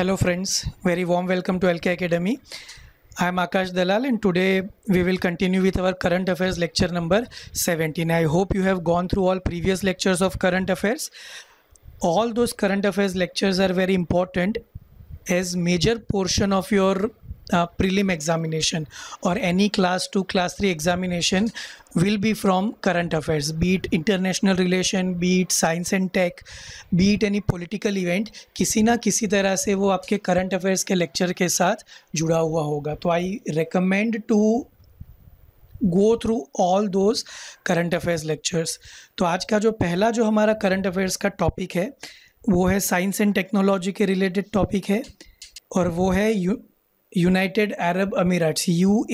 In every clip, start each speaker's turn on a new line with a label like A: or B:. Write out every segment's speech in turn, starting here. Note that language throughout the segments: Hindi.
A: Hello friends, very warm welcome to LK Academy. I am Akash Dalal and today we will continue with our current affairs lecture number 17. I hope you have gone through all previous lectures of current affairs. All those current affairs lectures are very important as major portion of your prelim examination और any class two class three examination will be from current affairs be it international relation be it science and tech be it any political event किसी ना किसी तरह से वो आपके करंट अफेयर्स के लेक्चर के साथ जुड़ा हुआ होगा तो I recommend to go through all those current affairs lectures तो आज का जो पहला जो हमारा करंट अफेयर्स का टॉपिक है वो है साइंस एंड टेक्नोलॉजी के रिलेटेड टॉपिक है और वो है यूनाइटेड अरब अमीराट्स यू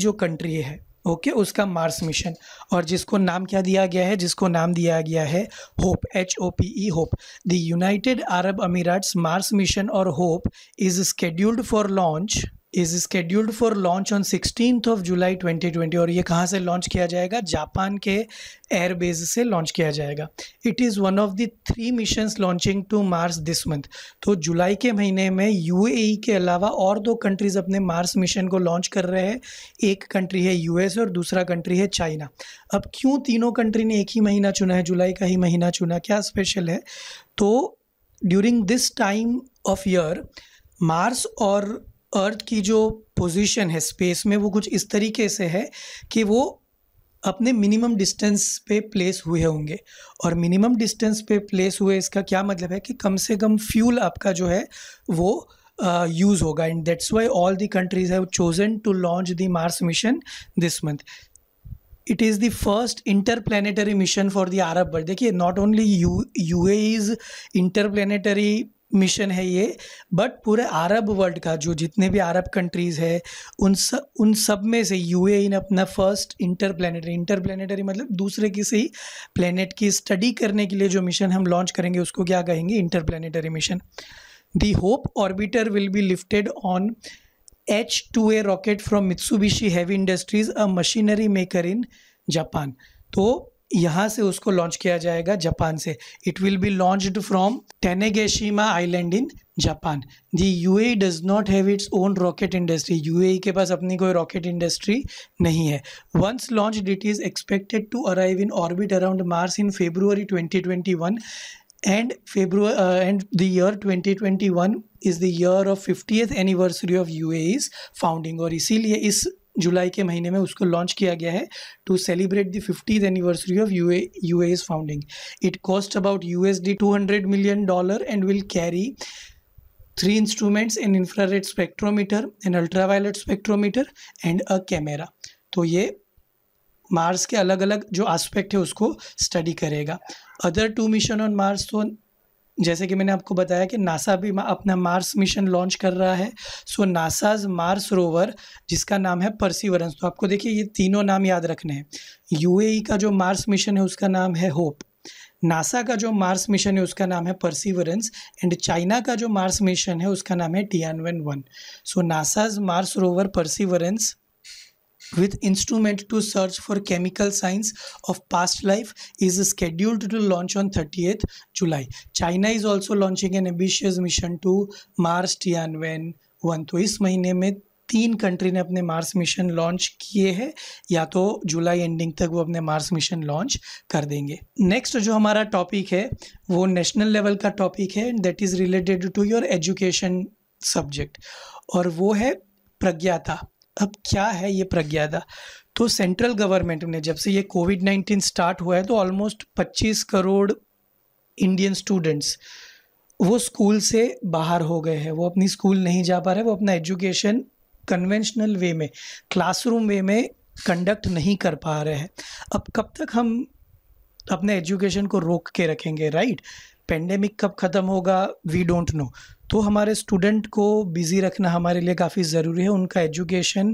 A: जो कंट्री है ओके okay, उसका मार्स मिशन और जिसको नाम क्या दिया गया है जिसको नाम दिया गया है Hope H O P E Hope the United Arab Emirates Mars mission और Hope is scheduled for launch is scheduled for launch on sixteen of July 2020 और ये कहाँ से लॉन्च किया जाएगा जापान के एयरबेस से लॉन्च किया जाएगा it is one of the three missions launching to Mars this month तो जुलाई के महीने में यूएई e के अलावा और दो कंट्रीज़ अपने मार्स मिशन को लॉन्च कर रहे हैं एक कंट्री है यूएस और दूसरा कंट्री है चाइना अब क्यों तीनों कंट्री ने एक ही महीना चुना है जुलाई का ही महीना चुना क्या स्पेशल है तो during this time of year Mars और अर्थ की जो पोजीशन है स्पेस में वो कुछ इस तरीके से है कि वो अपने मिनिमम डिस्टेंस पे प्लेस हुए होंगे और मिनिमम डिस्टेंस पे प्लेस हुए इसका क्या मतलब है कि कम से कम फ्यूल आपका जो है वो यूज़ होगा and that's why all the countries have chosen to launch the Mars mission this month it is the first interplanetary mission for the Arab world देखिए not only U U A is planetary mission है ये बट पूरे अरब वर्ल्ड का जो जितने भी अरब कंट्रीज़ है उन सब उन सब में से ए ने अपना first interplanetary interplanetary मतलब दूसरे किसी प्लानट की स्टडी करने के लिए जो मिशन हम लॉन्च करेंगे उसको क्या कहेंगे interplanetary mission the Hope orbiter will be lifted on H two A rocket from Mitsubishi Heavy Industries a machinery maker in Japan तो यहाँ से उसको लॉन्च किया जाएगा जापान से it will be launched from Tanegashima island in Japan the U A does not have its own rocket industry U A के पास अपनी कोई रॉकेट इंडस्ट्री नहीं है once launch it is expected to arrive in orbit around Mars in February twenty twenty one the year twenty twenty one is the year of year anniversary of U A is founding और इसीलिए इस जुलाई के महीने में उसको लॉन्च किया गया है to celebrate the fifties anniversary of U U as founding it cost about U S D two hundred million dollar and will carry three instruments an infrared spectrometer an ultraviolet spectrometer and a camera तो ये मार्स के अलग अलग जो आस्पेक्ट है उसको स्टडी करेगा other two mission on Mars तो जैसे कि मैंने आपको बताया कि नासा भी अपना मार्स मिशन लॉन्च कर रहा है सो नासाज मार्स रोवर जिसका नाम है परसीवरेंस तो आपको देखिए ये तीनों नाम याद रखने हैं यूएई का जो मार्स मिशन है उसका नाम है होप नासा का जो मार्स मिशन है उसका नाम है परसीवरेंस एंड चाइना का जो मार्स मिशन है उसका नाम है T one so NASA's Mars rover Perseverance with instrument to search for chemical signs of past life is scheduled to launch on 30th July. China is also launching an ambitious mission to Mars Tianwen 1. तो इस महीने में तीन कंट्री ने अपने मार्स मिशन लॉन्च किए हैं या तो जुलाई एंडिंग तक वो अपने मार्स मिशन लॉन्च कर देंगे नेक्स्ट जो हमारा टॉपिक है वो नेशनल लेवल का टॉपिक है that is related to your education subject और वो है प्रज्ञाता अब क्या है ये प्रज्ञादा तो सेंट्रल गवर्नमेंट ने जब से ये कोविड नाइन्टीन स्टार्ट हुआ है तो ऑलमोस्ट 25 करोड़ इंडियन स्टूडेंट्स वो स्कूल से बाहर हो गए हैं वो अपनी स्कूल नहीं जा पा रहे वो अपना एजुकेशन कन्वेंशनल वे में क्लासरूम वे में कंडक्ट नहीं कर पा रहे हैं अब कब तक हम अपने एजुकेशन को रोक के रखेंगे राइट पेंडेमिक कब ख़त्म होगा वी डोंट नो तो हमारे स्टूडेंट को बिज़ी रखना हमारे लिए काफ़ी ज़रूरी है उनका एजुकेशन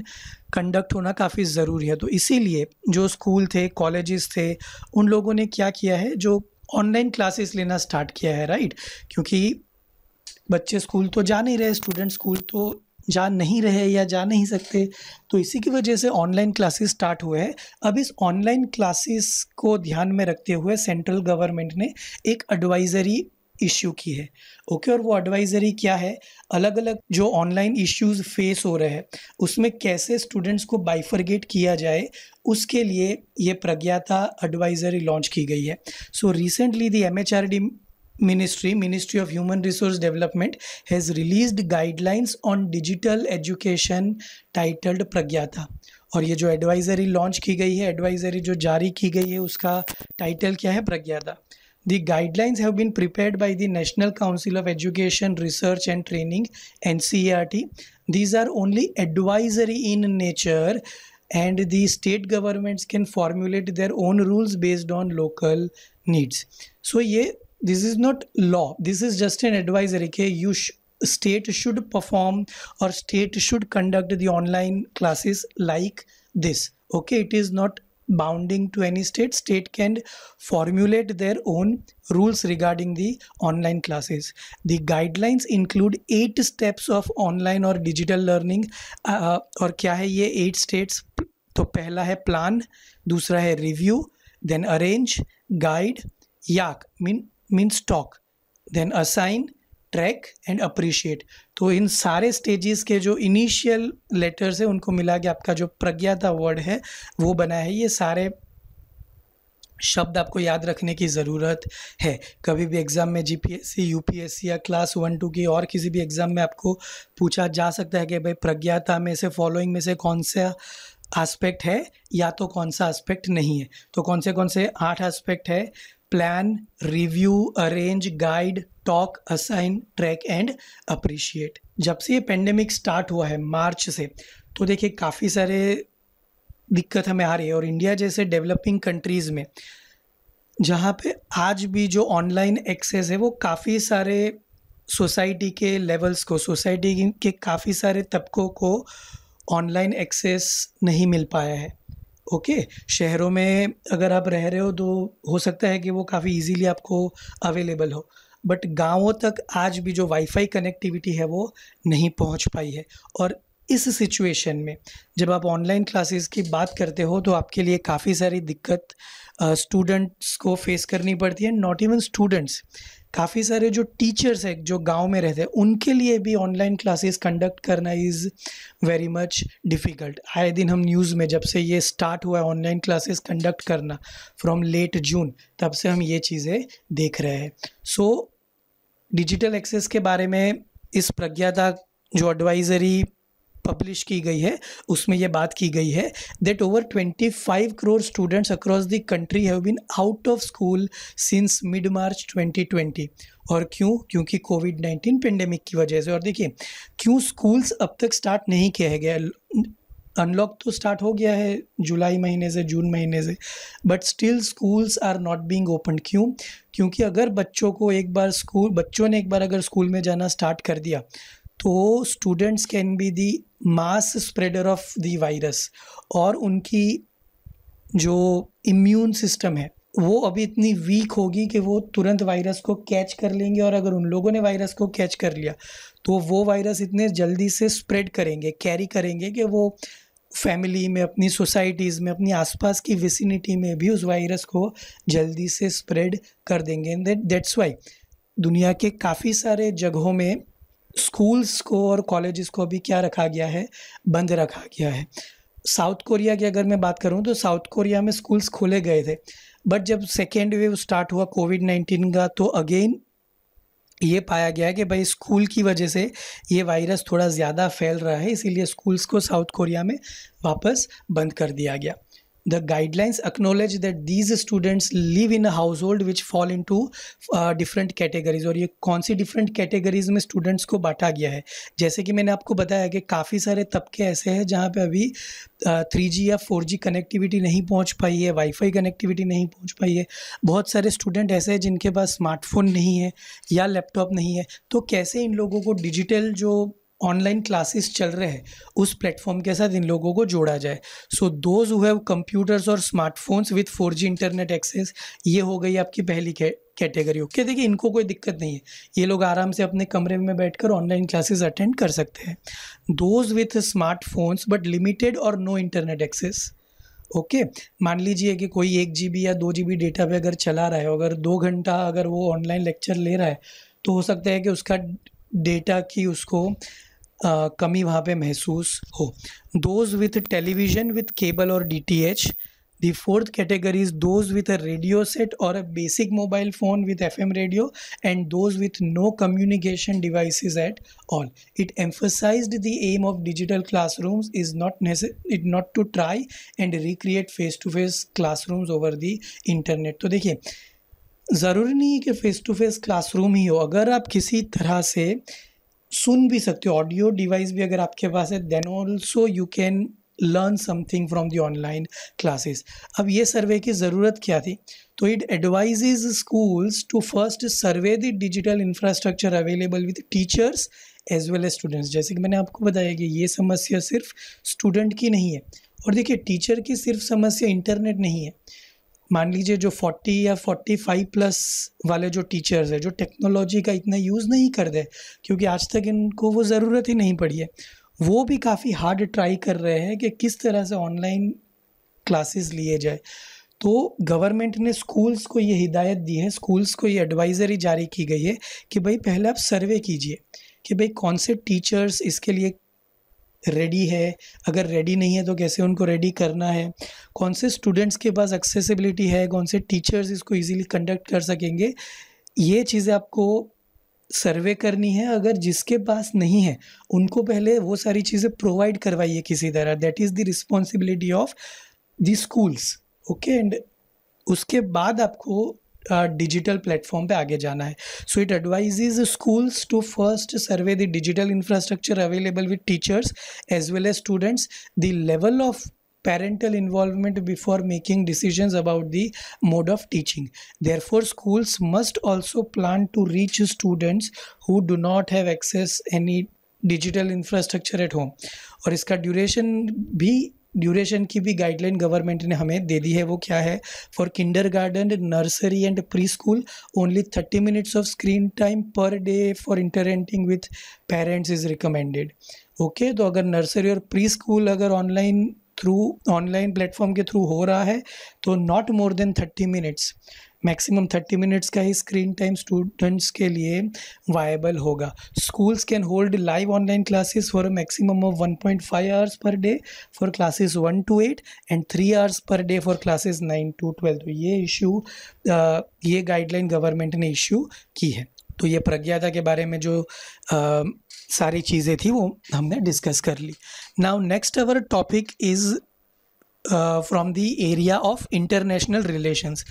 A: कंडक्ट होना काफ़ी ज़रूरी है तो इसीलिए जो स्कूल थे कॉलेजेस थे उन लोगों ने क्या किया है जो ऑनलाइन क्लासेस लेना स्टार्ट किया है राइट क्योंकि बच्चे स्कूल तो जा नहीं रहे स्टूडेंट स्कूल तो जा नहीं रहे या जा नहीं सकते तो इसी की वजह से ऑनलाइन क्लासेस स्टार्ट हुए हैं अब इस ऑनलाइन क्लासेस को ध्यान में रखते हुए सेंट्रल गवर्नमेंट ने एक एडवाइज़री इश्यू की है ओके और वो एडवाइजरी क्या है अलग अलग जो ऑनलाइन इश्यूज फेस हो रहे हैं उसमें कैसे स्टूडेंट्स को बाइफरगेट किया जाए उसके लिए ये प्रज्ञाता एडवाइजरी लॉन्च की गई है so recently the M H R D ministry ministry of human resource development has released guidelines on digital education titled pragyata और ये जो एडवाइजरी लॉन्च की गई है एडवाइजरी जो जारी की गई है उसका टाइटल क्या है Pragyata The guidelines have been prepared by the National Council of Education, Research and Training, NCERT. These are only advisory in nature and the state governments can formulate their own rules based on local needs. So this is not law. This is just an advisory. Okay? You sh- state should perform or state should conduct the online classes like this. Okay, it is not bounding to any state state can formulate their own rules regarding the online classes the guidelines include eight steps of online or digital learning uh, or kya hai ye eight states to pehla hai plan dusra hai review then arrange guide yak mean means talk then assign track and appreciate तो इन सारे स्टेजेस के जो इनिशियल लेटर्स है उनको मिला के आपका जो प्रज्ञाता वर्ड है वो बना है ये सारे शब्द आपको याद रखने की ज़रूरत है कभी भी एग्ज़ाम में जीपीएससी यूपीएससी या क्लास वन टू की और किसी भी एग्ज़ाम में आपको पूछा जा सकता है कि भाई प्रज्ञाता में से फॉलोइंग में से कौन सा एस्पेक्ट है या तो कौन सा एस्पेक्ट नहीं है तो कौन से कौन से आठ एस्पेक्ट है plan review arrange guide talk assign track and appreciate जब से ये पेंडेमिक स्टार्ट हुआ है मार्च से तो देखिए काफ़ी सारे दिक्कत हमें आ रही है और इंडिया जैसे डेवलपिंग कंट्रीज़ में जहाँ पे आज भी जो ऑनलाइन एक्सेस है वो काफ़ी सारे सोसाइटी के लेवल्स को सोसाइटी के काफ़ी सारे तबकों को ऑनलाइन एक्सेस नहीं मिल पाया है ओके okay. शहरों में अगर आप रह रहे हो तो हो सकता है कि वो काफ़ी इजीली आपको अवेलेबल हो बट गाँवों तक आज भी जो वाईफाई कनेक्टिविटी है वो नहीं पहुँच पाई है और इस सिचुएशन में जब आप ऑनलाइन क्लासेस की बात करते हो तो आपके लिए काफ़ी सारी दिक्कत स्टूडेंट्स को फेस करनी पड़ती है नॉट इवन स्टूडेंट्स काफ़ी सारे जो टीचर्स हैं जो गांव में रहते हैं उनके लिए भी ऑनलाइन क्लासेस कंडक्ट करना इज़ वेरी मच डिफ़िकल्ट आए दिन हम न्यूज़ में जब से ये स्टार्ट हुआ है ऑनलाइन क्लासेस कंडक्ट करना फ्रॉम लेट जून तब से हम ये चीज़ें देख रहे हैं सो so, डिजिटल एक्सेस के बारे में इस प्रज्ञाता जो एडवाइजरी पब्लिश की गई है उसमें यह बात की गई है that over 25 crore students across the country have been out of school since mid March 2020 और क्यों क्योंकि कोविड 19 पेंडेमिक की वजह से और देखिए क्यों स्कूल्स अब तक स्टार्ट नहीं किया गया अनलॉक तो स्टार्ट हो गया है जुलाई महीने से जून महीने से but still schools are not being open क्यों क्योंकि अगर बच्चों को एक बार स्कूल बच्चों ने एक बार अगर स्कूल में जाना स्टार्ट कर दिया तो students can be the mass spreader of the virus और उनकी जो इम्यून सिस्टम है वो अभी इतनी वीक होगी कि वो तुरंत वायरस को कैच कर लेंगे और अगर उन लोगों ने वायरस को कैच कर लिया तो वो वायरस इतने जल्दी से स्प्रेड करेंगे कैरी करेंगे कि वो फैमिली में अपनी सोसाइटीज़ में अपनी आसपास की विसिनिटी में भी उस वायरस को जल्दी से स्प्रेड कर देंगे एंड दैट्स वाई दुनिया के काफ़ी सारे जगहों में स्कूल्स को और कॉलेज़ को भी क्या रखा गया है बंद रखा गया है साउथ कोरिया की अगर मैं बात करूं तो साउथ कोरिया में स्कूल्स खोले गए थे बट जब सेकेंड वेव स्टार्ट हुआ कोविड नाइन्टीन का तो अगेन ये पाया गया है कि भाई स्कूल की वजह से ये वायरस थोड़ा ज़्यादा फैल रहा है इसीलिए स्कूल्स को साउथ कोरिया में वापस बंद कर दिया गया the guidelines acknowledge that these students live in a household which fall into uh, different categories और ये कौन सी different categories में students को बांटा गया है जैसे कि मैंने आपको बताया कि काफ़ी सारे तबके ऐसे हैं जहाँ पे अभी थ्री uh, जी या फोर जी कनेक्टिविटी नहीं पहुँच पाई है वाईफाई कनेक्टिविटी नहीं पहुँच पाई है बहुत सारे स्टूडेंट ऐसे हैं जिनके पास स्मार्टफोन नहीं है या लैपटॉप नहीं है तो कैसे इन लोगों को डिजिटल जो ऑनलाइन क्लासेस चल रहे हैं उस प्लेटफॉर्म के साथ इन लोगों को जोड़ा जाए so those who have computers और smartphones with four G internet access ये हो गई आपकी पहली कैटेगरी ओके देखिए इनको कोई दिक्कत नहीं है ये लोग आराम से अपने कमरे में बैठकर ऑनलाइन क्लासेस अटेंड कर सकते हैं those with smartphones but limited और no internet access okay okay. मान लीजिए कि कोई एक जी या दो जी डेटा पे अगर चला रहा है अगर दो घंटा अगर वो ऑनलाइन लेक्चर ले रहा है तो हो सकता है कि उसका डेटा की उसको कमी वहाँ पे महसूस हो those with television with cable और D T H the fourth category is those with a radio set और a basic mobile phone with F M radio and those with no communication device at all it emphasises the aim of digital classroom is not it not to try and recreate face to face classroom over the internet तो देखिए ज़रूरी नहीं है कि face to face classroom ही हो अगर आप किसी तरह से सुन भी सकते हो ऑडियो डिवाइस भी अगर आपके पास है then also you can learn something from the online classes अब ये सर्वे की ज़रूरत क्या थी तो it advises schools to first survey the digital infrastructure available with teachers as well as students जैसे कि मैंने आपको बताया कि ये समस्या सिर्फ स्टूडेंट की नहीं है और देखिए टीचर की सिर्फ समस्या इंटरनेट नहीं है मान लीजिए जो 40 या 45 प्लस वाले जो टीचर्स है जो टेक्नोलॉजी का इतना यूज़ नहीं कर रहे क्योंकि आज तक इनको वो ज़रूरत ही नहीं पड़ी है वो भी काफ़ी हार्ड ट्राई कर रहे हैं कि किस तरह से ऑनलाइन क्लासेस लिए जाए तो गवर्नमेंट ने स्कूल्स को ये हिदायत दी है स्कूल्स को ये एडवाइज़री जारी की गई है कि भाई पहले आप सर्वे कीजिए कि भाई कौन से टीचर्स इसके लिए रेडी है अगर रेडी नहीं है तो कैसे उनको रेडी करना है कौन से स्टूडेंट्स के पास एक्सेसिबिलिटी है कौन से टीचर्स इसको इजीली कंडक्ट कर सकेंगे ये चीज़ें आपको सर्वे करनी है अगर जिसके पास नहीं है उनको पहले वो सारी चीज़ें प्रोवाइड करवाइए किसी तरह that is the responsibility of the schools okay and उसके बाद आपको डिजिटल प्लेटफॉर्म पे आगे जाना है so it advises schools to first survey the digital infrastructure available with teachers as well as students the level of parental involvement before making decision about the mode of teaching therefore schools must also plan to reach students who do not have access any digital infrastructure at home और इसका ड्यूरेशन भी ड्यूरेशन की भी गाइडलाइन गवर्नमेंट ने हमें दे दी है वो क्या है for kindergarten nursery and pre school only thirty minutes of screen time per day for interacting with parents is recommended okay तो अगर नर्सरी और प्री स्कूल अगर ऑनलाइन थ्रू ऑनलाइन प्लेटफॉर्म के थ्रू हो रहा है तो not more than thirty minutes maximum thirty minutes का ही स्क्रीन टाइम स्टूडेंट्स के लिए वायबल होगा schools can hold live online classes for maximum of one point hours per day for classes one to eight and three hours per day for classes nine to twelfth तो ये इशू ये गाइडलाइन गवर्नमेंट ने इशू की है तो ये प्रज्ञाता के बारे में जो आ, सारी चीज़ें थी वो हमने डिस्कस कर ली now next our topic is from the area of international relations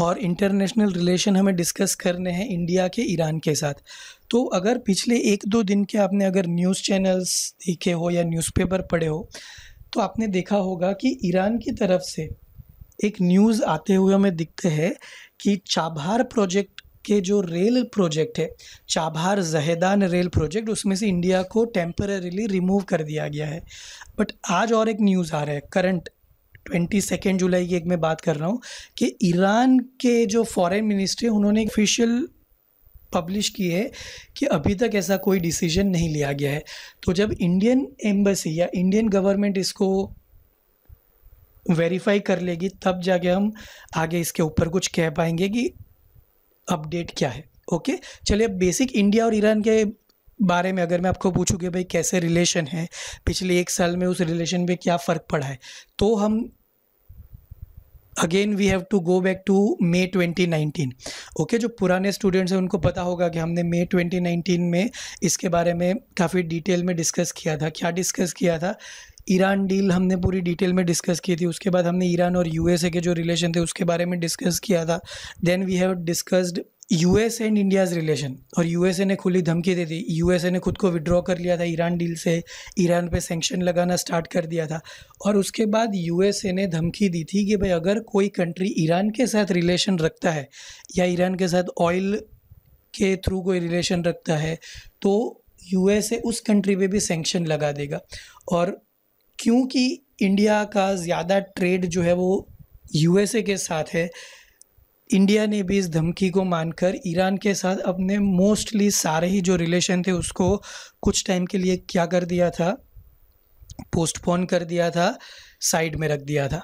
A: और इंटरनेशनल रिलेशन हमें डिस्कस करने हैं इंडिया के ईरान के साथ तो अगर पिछले एक दो दिन के आपने अगर न्यूज़ चैनल्स देखे हो या न्यूज़पेपर पढ़े हो तो आपने देखा होगा कि ईरान की तरफ से एक न्यूज़ आते हुए हमें दिखते हैं कि चाबहार प्रोजेक्ट के जो रेल प्रोजेक्ट है चाबहार जहेदान रेल प्रोजेक्ट उसमें से इंडिया को टेम्पररीली रिमूव कर दिया गया है बट आज और एक न्यूज़ आ रहा है करंट ट्वेंटी सेकेंड जुलाई की एक मैं बात कर रहा हूँ कि ईरान के जो फॉरेन मिनिस्ट्री उन्होंने एक ऑफिशियल पब्लिश की है कि अभी तक ऐसा कोई डिसीजन नहीं लिया गया है तो जब इंडियन एम्बेसी या इंडियन गवर्नमेंट इसको वेरीफाई कर लेगी तब जाके हम आगे इसके ऊपर कुछ कह पाएंगे कि अपडेट क्या है ओके चलिए अब बेसिक इंडिया और ईरान के बारे में अगर मैं आपको पूछूँ कि भाई कैसे रिलेशन है पिछले एक साल में उस रिलेशन में क्या फ़र्क पड़ा है तो हम again we have to go back to May 2019 okay जो पुराने स्टूडेंट्स हैं उनको पता होगा कि हमने मे 2019 में इसके बारे में काफ़ी डिटेल में डिस्कस किया था क्या डिस्कस किया था ईरान डील हमने पूरी डिटेल में डिस्कस की थी उसके बाद हमने ईरान और यूएसए के जो रिलेशन थे उसके बारे में डिस्कस किया था then we have discussed US and India's relation और यूएसए ने खुली धमकी दे दी यूएसए ने खुद को विड्रॉ कर लिया था ईरान डील से ईरान पे सेंक्शन लगाना स्टार्ट कर दिया था और उसके बाद यूएसए ने धमकी दी थी कि भाई अगर कोई कंट्री ईरान के साथ रिलेशन रखता है या ईरान के साथ ऑयल के थ्रू कोई रिलेशन रखता है तो यूएसए उस कंट्री पे भी सेंक्शन लगा देगा और क्योंकि इंडिया का ज़्यादा ट्रेड जो है वो यूएसए के साथ है इंडिया ने भी इस धमकी को मानकर ईरान के साथ अपने मोस्टली सारे ही जो रिलेशन थे उसको कुछ टाइम के लिए क्या कर दिया था पोस्टपोन कर दिया था साइड में रख दिया था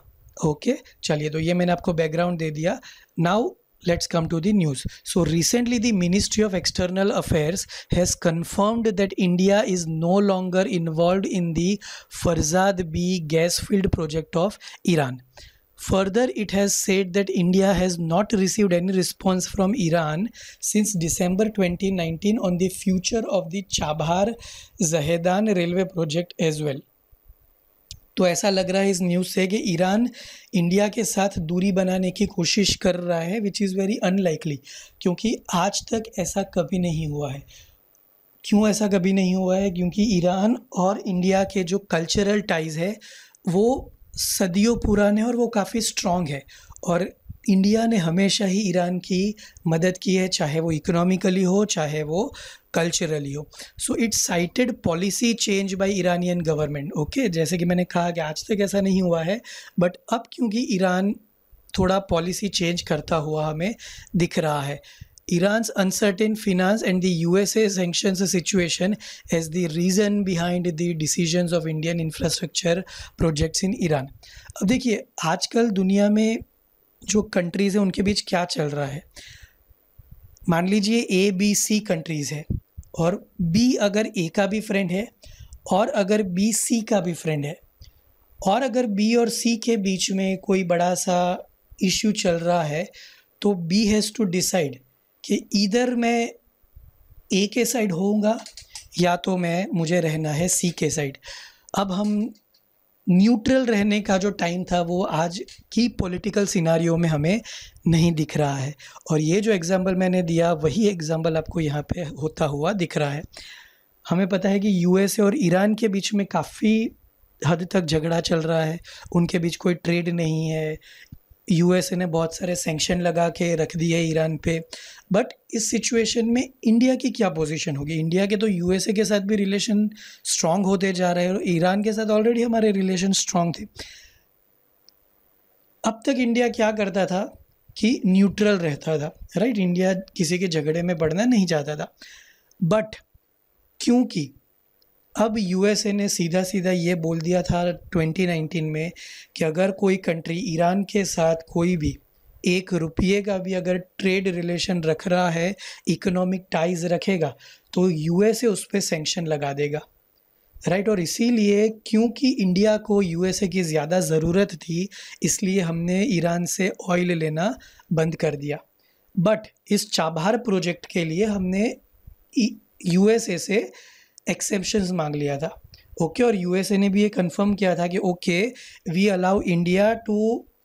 A: ओके चलिए तो ये मैंने आपको बैकग्राउंड दे दिया now let's come to the news so recently the ministry of external affairs has confirmed that india is no longer involved in the farzad b gas field project of iran Further, it has said that India has not received any response from Iran since December 2019 on the future of the Chabhar Zahedan railway project as well. तो ऐसा लग रहा है इस न्यूज़ से कि ईरान इंडिया के साथ दूरी बनाने की कोशिश कर रहा है विच इज़ वेरी अनलाइकली क्योंकि आज तक ऐसा कभी नहीं हुआ है क्यों ऐसा कभी नहीं हुआ है क्योंकि ईरान और इंडिया के जो कल्चरल टाइज है वो सदियों पुराने और वो काफ़ी स्ट्रॉन्ग है और इंडिया ने हमेशा ही ईरान की मदद की है चाहे वो इकोनॉमिकली हो चाहे वो कल्चरली हो so it's cited policy change by Iranian government okay जैसे कि मैंने कहा कि आज तक ऐसा नहीं हुआ है बट अब क्योंकि ईरान थोड़ा पॉलिसी चेंज करता हुआ हमें दिख रहा है Iran's uncertain finance and the USA sanctions situation as the reason behind the decisions of Indian infrastructure projects in Iran अब देखिए आजकल दुनिया में जो कंट्रीज़ हैं उनके बीच क्या चल रहा है मान लीजिए ए बी सी कंट्रीज़ है और बी अगर ए का भी फ्रेंड है और अगर बी सी का भी फ्रेंड है और अगर बी और सी के बीच में कोई बड़ा सा इश्यू चल रहा है तो बी हैज़ टू डिसाइड कि इधर मैं ए के साइड होऊंगा या तो मैं मुझे रहना है सी के साइड अब हम न्यूट्रल रहने का जो टाइम था वो आज की पॉलिटिकल सिनारियों में हमें नहीं दिख रहा है और ये जो एग्ज़ाम्पल मैंने दिया वही एग्ज़ाम्पल आपको यहाँ पे होता हुआ दिख रहा है हमें पता है कि यूएसए और ईरान के बीच में काफ़ी हद तक झगड़ा चल रहा है उनके बीच कोई ट्रेड नहीं है यू ने बहुत सारे सेंक्शन लगा के रख दिए ईरान पे बट इस सिचुएशन में इंडिया की क्या पोजीशन होगी इंडिया के तो यू के साथ भी रिलेशन स्ट्रांग होते जा रहे हैं और ईरान के साथ ऑलरेडी हमारे रिलेशन स्ट्रांग थे अब तक इंडिया क्या करता था कि न्यूट्रल रहता था राइट इंडिया किसी के झगड़े में पड़ना नहीं चाहता था बट क्योंकि अब यूएसए ने सीधा सीधा ये बोल दिया था 2019 में कि अगर कोई कंट्री ईरान के साथ कोई भी एक रुपये का भी अगर ट्रेड रिलेशन रख रहा है इकोनॉमिक टाइज रखेगा तो यूएसए उस पर सेंक्शन लगा देगा राइट और इसीलिए क्योंकि इंडिया को यूएसए की ज़्यादा ज़रूरत थी इसलिए हमने ईरान से ऑयल लेना बंद कर दिया बट इस चाबहार प्रोजेक्ट के लिए हमने यूएसए से एक्सेप्शंस मांग लिया था ओके okay, और यू ने भी ये कन्फर्म किया था कि okay we allow India to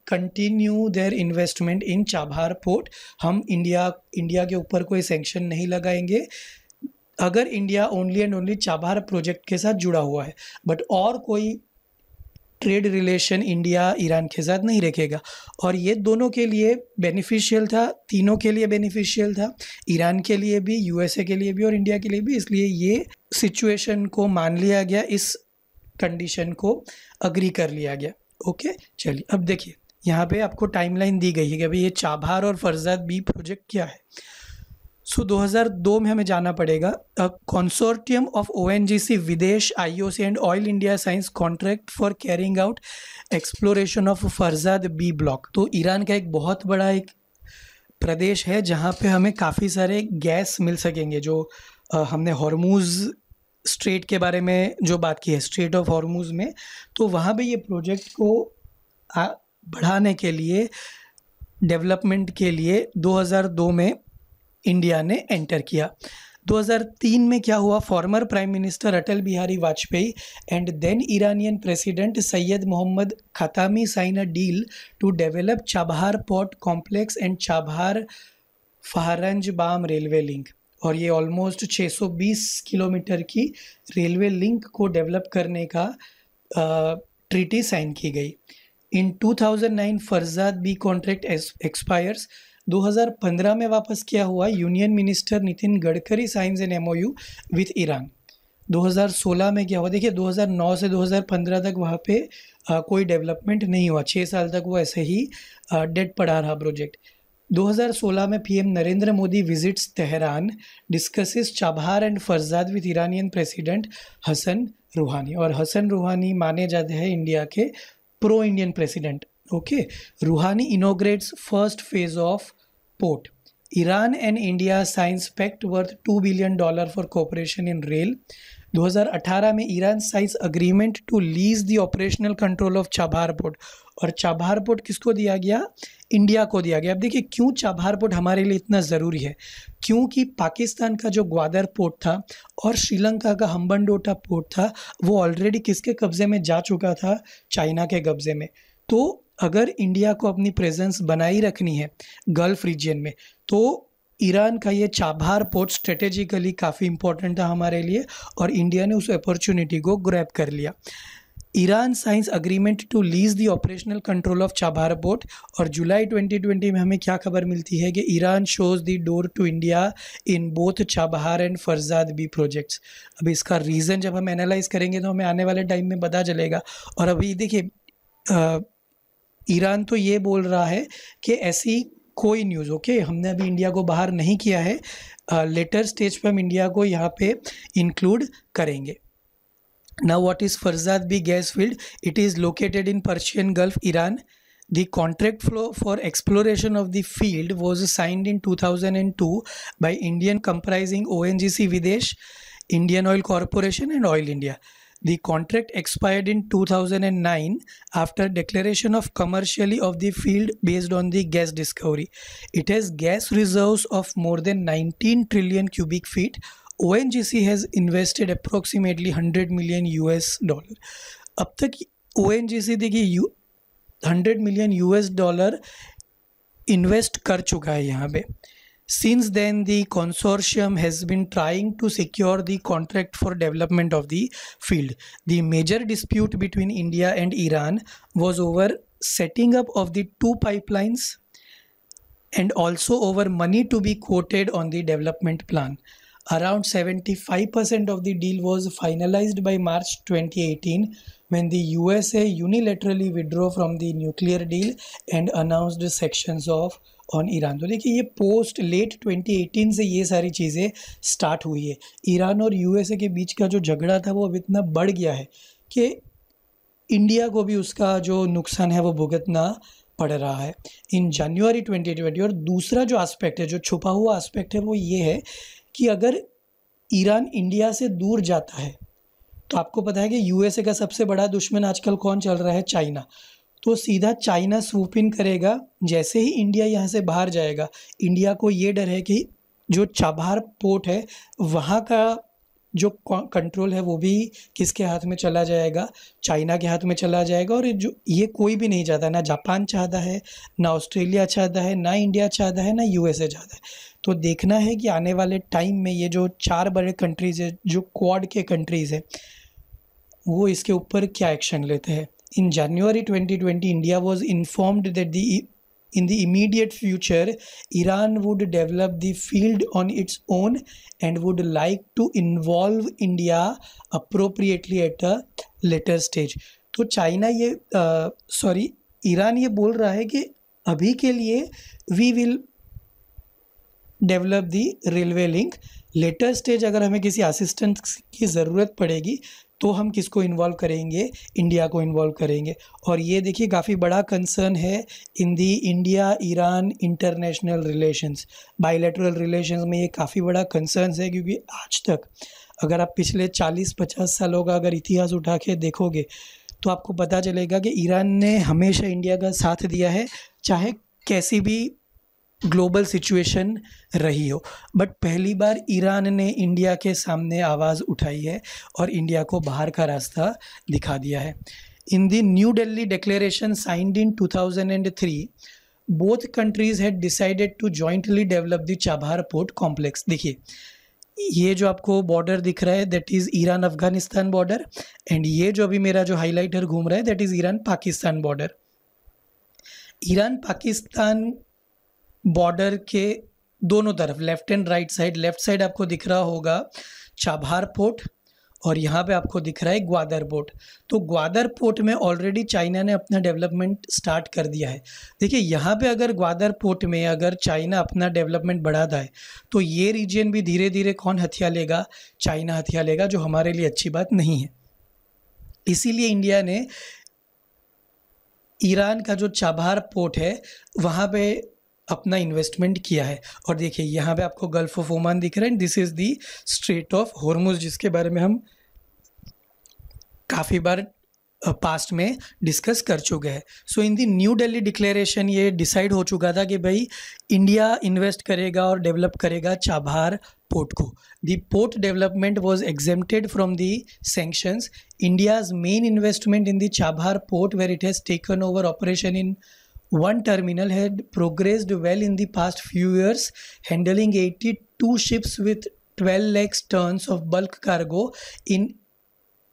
A: continue their investment in Chabahar port हम इंडिया इंडिया के ऊपर कोई सेंक्शन नहीं लगाएंगे अगर India only and only Chabahar project के साथ जुड़ा हुआ है बट और कोई ट्रेड रिलेशन इंडिया ईरान के साथ नहीं रखेगा और ये दोनों के लिए बेनिफिशियल था तीनों के लिए बेनिफिशियल था ईरान के लिए भी यूएसए के लिए भी और इंडिया के लिए भी इसलिए ये सिचुएशन को मान लिया गया इस कंडीशन को अग्री कर लिया गया ओके चलिए अब देखिए यहाँ पे आपको टाइमलाइन दी गई है कि भाई ये चाबहार और फरजाद बी प्रोजेक्ट क्या है सो so, 2002 में हमें जाना पड़ेगा consortium of O Videsh IOC and Oil India signs contract for carrying out exploration of Farzad B block तो ईरान का एक बहुत बड़ा एक प्रदेश है जहाँ पे हमें काफ़ी सारे गैस मिल सकेंगे जो आ, हमने हॉर्मूज स्ट्रेट के बारे में जो बात की है स्ट्रेट ऑफ हॉर्मूज में तो वहाँ पे ये प्रोजेक्ट को आ, बढ़ाने के लिए डेवलपमेंट के लिए 2002 में इंडिया ने एंटर किया 2003 में क्या हुआ former prime minister Atal Bihari Vajpayee and then Iranian president Syed Mohammad Khatami sign a deal to develop Chabahar port complex and Chabahar Fahraj Bam railway link और ये ऑलमोस्ट 620 किलोमीटर की रेलवे लिंक को डेवलप करने का ट्रीटी साइन की गई in 2009 Farzad B contract expires 2015 में वापस किया हुआ union minister Nitin Gadkari signs and MoU with Iran 2016 में क्या हुआ देखिए 2009 से 2015 तक वहाँ पे आ, कोई डेवलपमेंट नहीं हुआ छः साल तक वो ऐसे ही डेड पड़ा रहा प्रोजेक्ट 2016 में PM Narendra Modi visits Tehran discusses Chabahar and Farzad with Iranian president Hassan Rouhani और हसन रूहानी माने जाते हैं इंडिया के pro Indian president okay Rouhani inaugurates first phase of port. Iran and India signs pact worth $2 billion for cooperation in rail. 2018 में ईरान साइज agreement to lease the operational control of Chabahar port और चाबहार पोर्ट किसको दिया गया इंडिया को दिया गया अब देखिए क्यों चाबहार पोर्ट हमारे लिए इतना ज़रूरी है क्योंकि पाकिस्तान का जो ग्वादर पोर्ट था और श्रीलंका का हम्बनडोटा पोर्ट था वो ऑलरेडी किसके कब्ज़े में जा चुका था चाइना के कब्ज़े में तो अगर इंडिया को अपनी प्रेजेंस बनाई रखनी है गल्फ रीजन में तो ईरान का ये चाबहार पोर्ट स्ट्रेटेजिकली काफ़ी इंपॉर्टेंट था हमारे लिए और इंडिया ने उस अपॉर्चुनिटी को ग्रैप कर लिया Iran signs agreement to lease the operational control of Chabahar port और जुलाई 2020 में हमें क्या खबर मिलती है कि Iran shows the door to India in both Chabahar and Farzad B projects अब इसका रीज़न जब हम एनालाइज करेंगे तो हमें आने वाले टाइम में पता चलेगा और अभी देखिए ईरान तो ये बोल रहा है कि ऐसी कोई न्यूज़ ओके okay? हमने अभी इंडिया को बाहर नहीं किया है लेटर स्टेज पर हम इंडिया को यहाँ पे इंक्लूड करेंगे ना what is Farzad B gas field it is located in Persian Gulf Iran the contract flow for exploration of the field was signed in two thousand and two by Indian comprising O N G C Videsh Indian Oil Corporation and Oil India The contract expired in 2009 after declaration of commercially of the field based on the gas discovery. It has gas reserves of more than 19 trillion cubic feet. ONGC has invested approximately 100 million US dollar अब तक ONGC देखिए 100 million US dollar invest invest कर चुका है यहाँ पे Since then, the consortium has been trying to secure the contract for development of the field. The major dispute between India and Iran was over setting up of the two pipelines and also over money to be quoted on the development plan. Around 75% of the deal was finalized by March 2018 when the USA unilaterally withdrew from the nuclear deal and announced sections of on Iran तो देखिए ये पोस्ट लेट 2018 से ये सारी चीज़ें स्टार्ट हुई है ईरान और यूएसए के बीच का जो झगड़ा था वो अब इतना बढ़ गया है कि इंडिया को भी उसका जो नुकसान है वो भुगतना पड़ रहा है इन जनवरी 2020 और दूसरा जो एस्पेक्ट है जो छुपा हुआ एस्पेक्ट है वो ये है कि अगर ईरान इंडिया से दूर जाता है तो आपको पता है कि यूएसए का सबसे बड़ा दुश्मन आजकल कौन चल रहा है चाइना तो सीधा चाइना स्वूप इन करेगा जैसे ही इंडिया यहाँ से बाहर जाएगा इंडिया को ये डर है कि जो चाबहार पोर्ट है वहाँ का जो कंट्रोल है वो भी किसके हाथ में चला जाएगा चाइना के हाथ में चला जाएगा और जो ये कोई भी नहीं चाहता ना जापान चाहता है ना ऑस्ट्रेलिया चाहता है ना इंडिया चाहता है ना यूएसए चाहता है तो देखना है कि आने वाले टाइम में ये जो चार बड़े कंट्रीज़ है जो क्वाड के कंट्रीज़ हैं वो इसके ऊपर क्या एक्शन लेते हैं in January 2020, India was informed that the in the immediate future, Iran would develop the field on its own and would like to involve India appropriately at a later stage. तो चाइना ये सॉरी ईरान ये बोल रहा है कि अभी के लिए we will develop the railway link later stage अगर हमें किसी असिस्टेंस की ज़रूरत पड़ेगी तो हम किसको इन्वॉल्व करेंगे इंडिया को इन्वॉल्व करेंगे और ये देखिए काफ़ी बड़ा कंसर्न है in the India Iran international relations bilateral relations में ये काफ़ी बड़ा कंसर्न है क्योंकि आज तक अगर आप पिछले 40-50 सालों का अगर इतिहास उठा के देखोगे तो आपको पता चलेगा कि ईरान ने हमेशा इंडिया का साथ दिया है चाहे कैसी भी ग्लोबल सिचुएशन रही हो बट पहली बार ईरान ने इंडिया के सामने आवाज़ उठाई है और इंडिया को बाहर का रास्ता दिखा दिया है Delhi declaration signed in two thousand and 2003, both countries had decided to jointly develop the Chabahar port complex देखिए ये जो आपको बॉर्डर दिख रहा है that is Iran Afghanistan border and ये जो अभी मेरा जो हाईलाइटर घूम रहा है that is Iran Pakistan border Iran Pakistan border के दोनों तरफ left and right side left side आपको दिख रहा होगा चाबहार पोर्ट और यहाँ पे आपको दिख रहा है ग्वादर पोर्ट तो ग्वादर पोर्ट में ऑलरेडी चाइना ने अपना डेवलपमेंट स्टार्ट कर दिया है देखिए यहाँ पे अगर ग्वादर पोर्ट में अगर चाइना अपना डेवलपमेंट बढ़ाता है तो ये रीजन भी धीरे धीरे कौन हथिया लेगा चाइना हथिया लेगा जो हमारे लिए अच्छी बात नहीं है इसीलिए इंडिया ने ईरान का जो चाबहार पोर्ट है वहाँ पे अपना इन्वेस्टमेंट किया है और देखिए यहाँ पे आपको गल्फ ऑफ ओमान दिख रहा है this is the strait of Hormuz जिसके बारे में हम काफ़ी बार पास्ट में डिस्कस कर चुके हैं so in the New Delhi declaration ये डिसाइड हो चुका था कि भाई इंडिया इन्वेस्ट करेगा और डेवलप करेगा चाबहार पोर्ट को the port development was exempted from the sanctions India's main investment in the Chabahar port where it has taken over operation in One terminal had progressed well in the past few years, handling 82 ships with 12 lakhs tons of bulk cargo in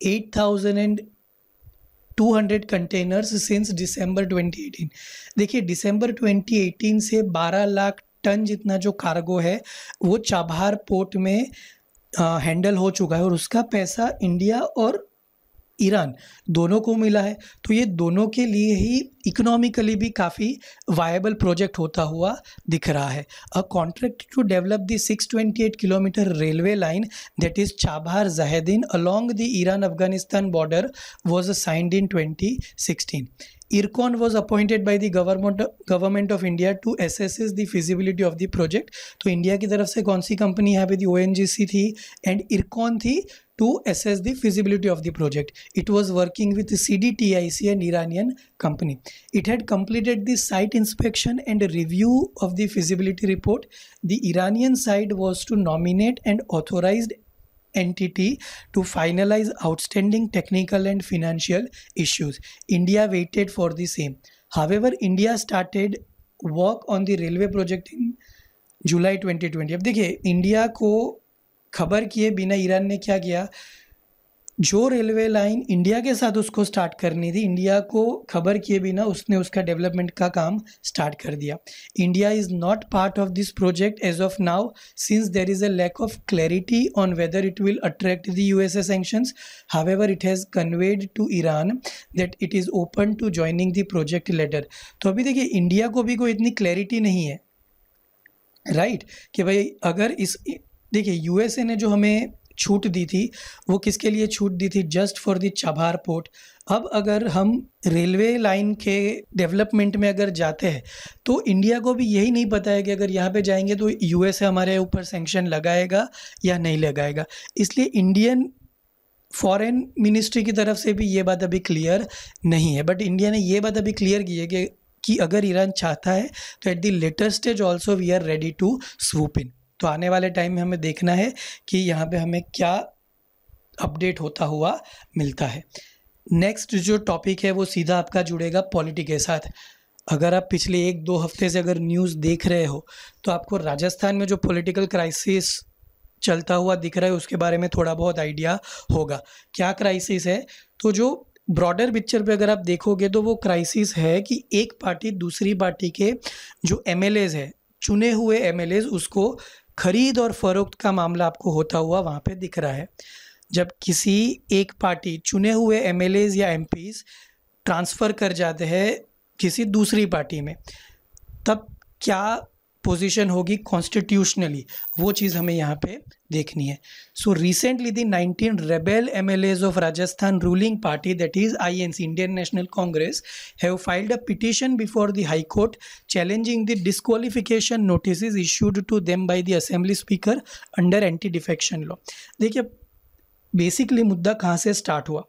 A: 8,200 containers since December 2018. देखिए December 2018 से 12 लाख टन जितना जो कार्गो है वो चाबहार पोर्ट में हैंडल हो चुका है और उसका पैसा इंडिया और ईरान दोनों को मिला है तो ये दोनों के लिए ही इकोनॉमिकली भी काफ़ी वायबल प्रोजेक्ट होता हुआ दिख रहा है a contract to develop the 628 kilometre railway line that is Chabahar Zahedan along the Iran Afghanistan border was signed in 2016 IRCON was appointed by the government government of India to assess is the feasibility of the project तो इंडिया की तरफ से कौन सी कंपनी है अभी थी ओ एन जी सी थी एंड इरकॉन थी to assess the feasibility of the project. It was working with CDTIC, an Iranian company. It had completed the site inspection and review of the feasibility report. The Iranian side was to nominate an authorized entity to finalize outstanding technical and financial issues. India waited for the same. However, India started work on the railway project in July 2020 अब देखिए India को खबर किए बिना ईरान ने क्या किया जो रेलवे लाइन इंडिया के साथ उसको स्टार्ट करनी थी इंडिया को खबर किए बिना उसने उसका डेवलपमेंट का काम स्टार्ट कर दिया India is not part of this project as of now since there is a lack of clarity on whether it will attract the U S A sanctions however it has conveyed to Iran that it is open to joining the project later तो अभी देखिए इंडिया को भी कोई इतनी क्लैरिटी नहीं है राइट right? कि भाई अगर इस देखिए यूएसए ने जो हमें छूट दी थी वो किसके लिए छूट दी थी just for the Chabahar port अब अगर हम रेलवे लाइन के डेवलपमेंट में अगर जाते हैं तो इंडिया को भी यही नहीं पता है कि अगर यहाँ पे जाएंगे तो यूएसए हमारे ऊपर सेंक्शन लगाएगा या नहीं लगाएगा इसलिए इंडियन फॉरेन मिनिस्ट्री की तरफ से भी ये बात अभी क्लियर नहीं है बट इंडिया ने ये बात अभी क्लियर की है कि कि अगर ईरान चाहता है तो at the latest stage also we are ready to swoop in तो आने वाले टाइम में हमें देखना है कि यहाँ पे हमें क्या अपडेट होता हुआ मिलता है नेक्स्ट जो टॉपिक है वो सीधा आपका जुड़ेगा पॉलिटी के साथ अगर आप पिछले एक दो हफ्ते से अगर न्यूज़ देख रहे हो तो आपको राजस्थान में जो पॉलिटिकल क्राइसिस चलता हुआ दिख रहा है उसके बारे में थोड़ा बहुत आइडिया होगा क्या क्राइसिस है तो जो ब्रॉडर पिक्चर पे अगर आप देखोगे तो वो क्राइसिस है कि एक पार्टी दूसरी पार्टी के जो एम हैं चुने हुए एम उसको खरीद और फरोख्त का मामला आपको होता हुआ वहाँ पे दिख रहा है जब किसी एक पार्टी चुने हुए एम या एम ट्रांसफ़र कर जाते हैं किसी दूसरी पार्टी में तब क्या पोजीशन होगी कॉन्स्टिट्यूशनली वो चीज़ हमें यहाँ पे देखनी है so recently the nineteen rebel M L As of Rajasthan ruling party that is I N C Indian National Congress have filed a petition before the high court challenging the disqualification notice issued to them by the assembly speaker under anti defection law देखिए बेसिकली मुद्दा कहाँ से स्टार्ट हुआ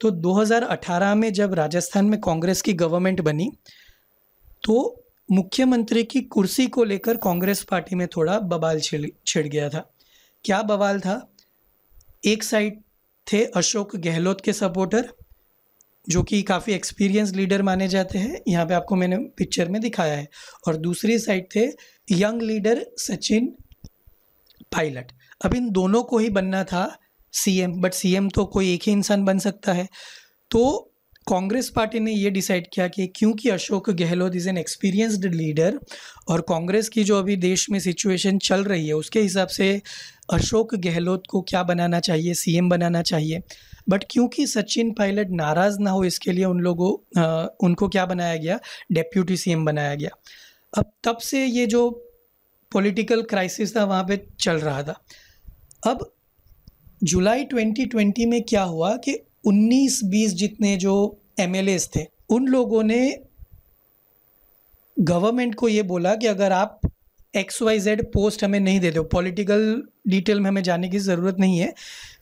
A: तो 2018 में जब राजस्थान में कांग्रेस की गवर्नमेंट बनी तो मुख्यमंत्री की कुर्सी को लेकर कांग्रेस पार्टी में थोड़ा बवाल छिड़ छिड़ गया था क्या बवाल था एक साइड थे अशोक गहलोत के सपोर्टर जो कि काफ़ी एक्सपीरियंस लीडर माने जाते हैं यहाँ पे आपको मैंने पिक्चर में दिखाया है और दूसरी साइड थे यंग लीडर सचिन पायलट अब इन दोनों को ही बनना था सीएम बट सीएम तो कोई एक ही इंसान बन सकता है तो कांग्रेस पार्टी ने ये डिसाइड किया कि क्योंकि Ashok Gehlot is an experienced leader और कांग्रेस की जो अभी देश में सिचुएशन चल रही है उसके हिसाब से अशोक गहलोत को क्या बनाना चाहिए सीएम बनाना चाहिए बट क्योंकि सचिन पायलट नाराज़ ना हो इसके लिए उन लोगों उनको क्या बनाया गया डेप्यूटी सीएम बनाया गया अब तब से ये जो पॉलिटिकल क्राइसिस था वहाँ पे चल रहा था अब जुलाई 2020 में क्या हुआ कि उन्नीस बीस जितने जो एम थे उन लोगों ने गवर्नमेंट को ये बोला कि अगर आप एक्स वाई जेड पोस्ट हमें नहीं दे दो पॉलिटिकल डिटेल में हमें जाने की ज़रूरत नहीं है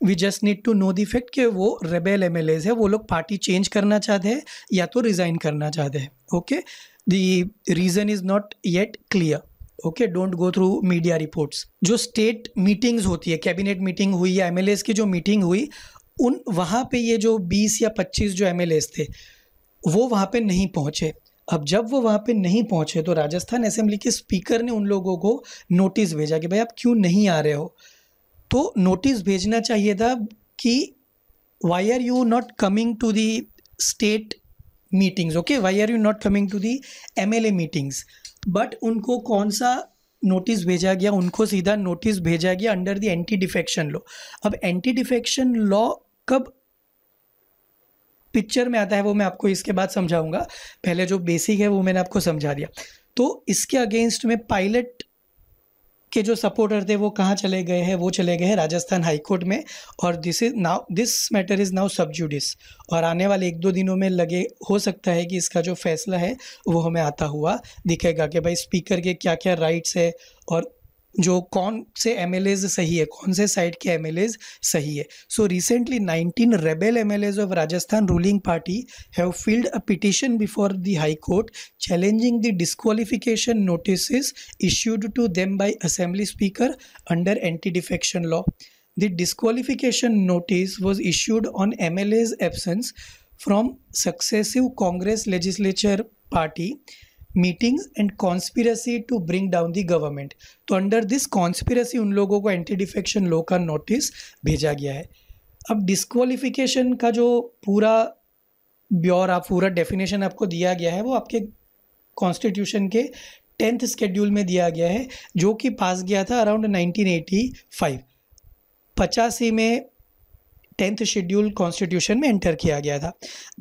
A: we just need to know the fact कि वो रेबेल एम एल एज है वो लोग पार्टी चेंज करना चाहते हैं या तो रिज़ाइन करना चाहते हैं okay the reason is not yet clear okay don't go through media reports जो स्टेट मीटिंग्स होती है कैबिनेट मीटिंग हुई या एम की जो मीटिंग हुई उन वहाँ पे ये जो 20 या 25 जो एम थे वो वहाँ पे नहीं पहुँचे अब जब वो वहाँ पे नहीं पहुँचे तो राजस्थान असेंबली के स्पीकर ने उन लोगों को नोटिस भेजा कि भाई आप क्यों नहीं आ रहे हो तो नोटिस भेजना चाहिए था कि why are you not coming to the state meetings okay why are you not coming to the M L A meetings but उनको कौन सा नोटिस भेजा गया उनको सीधा नोटिस भेजा गया under the anti defection law अब एंटी डिफेक्शन लॉ कब पिक्चर में आता है वो मैं आपको इसके बाद समझाऊंगा पहले जो बेसिक है वो मैंने आपको समझा दिया तो इसके अगेंस्ट में पायलट के जो सपोर्टर थे वो कहाँ चले गए हैं वो चले गए हैं राजस्थान हाईकोर्ट में और this is now this matter is now sub और आने वाले एक दो दिनों में लगे हो सकता है कि इसका जो फैसला है वो हमें आता हुआ दिखेगा कि भाई स्पीकर के क्या क्या राइट्स है और जो कौन से एम सही है कौन से साइड के एम सही है so recently nineteen rebel M L As of Rajasthan ruling party have filed a petition before the high court challenging the disqualification notice issued to them by assembly speaker under anti defection law the disqualification notice was issued on M L As absence from successive Congress legislature party meetings and conspiracy to bring down the government तो अंडर दिस कॉन्स्पिरसी उन लोगों को एंटी डिफेक्शन लॉ का नोटिस भेजा गया है अब डिस्कवालिफिकेशन का जो पूरा ब्यौरा पूरा डेफिनेशन आपको दिया गया है वो आपके कॉन्स्टिट्यूशन के टेंथ स्केड्यूल में दिया गया है जो कि पास गया था अराउंड 1985 पचासी में टेंथ शेड्यूल कॉन्स्टिट्यूशन में एंटर किया गया था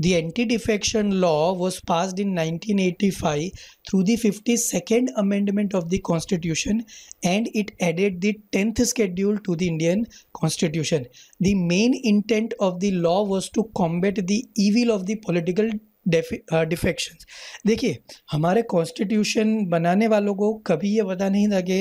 A: the anti defection law was passed in 1985 through the fifty second amendment of the constitution and it added the tenth schedule to the Indian constitution the main intent of the law was to combat the evil of the political defections uh, देखिए हमारे कॉन्स्टिट्यूशन बनाने वालों को कभी ये पता नहीं था कि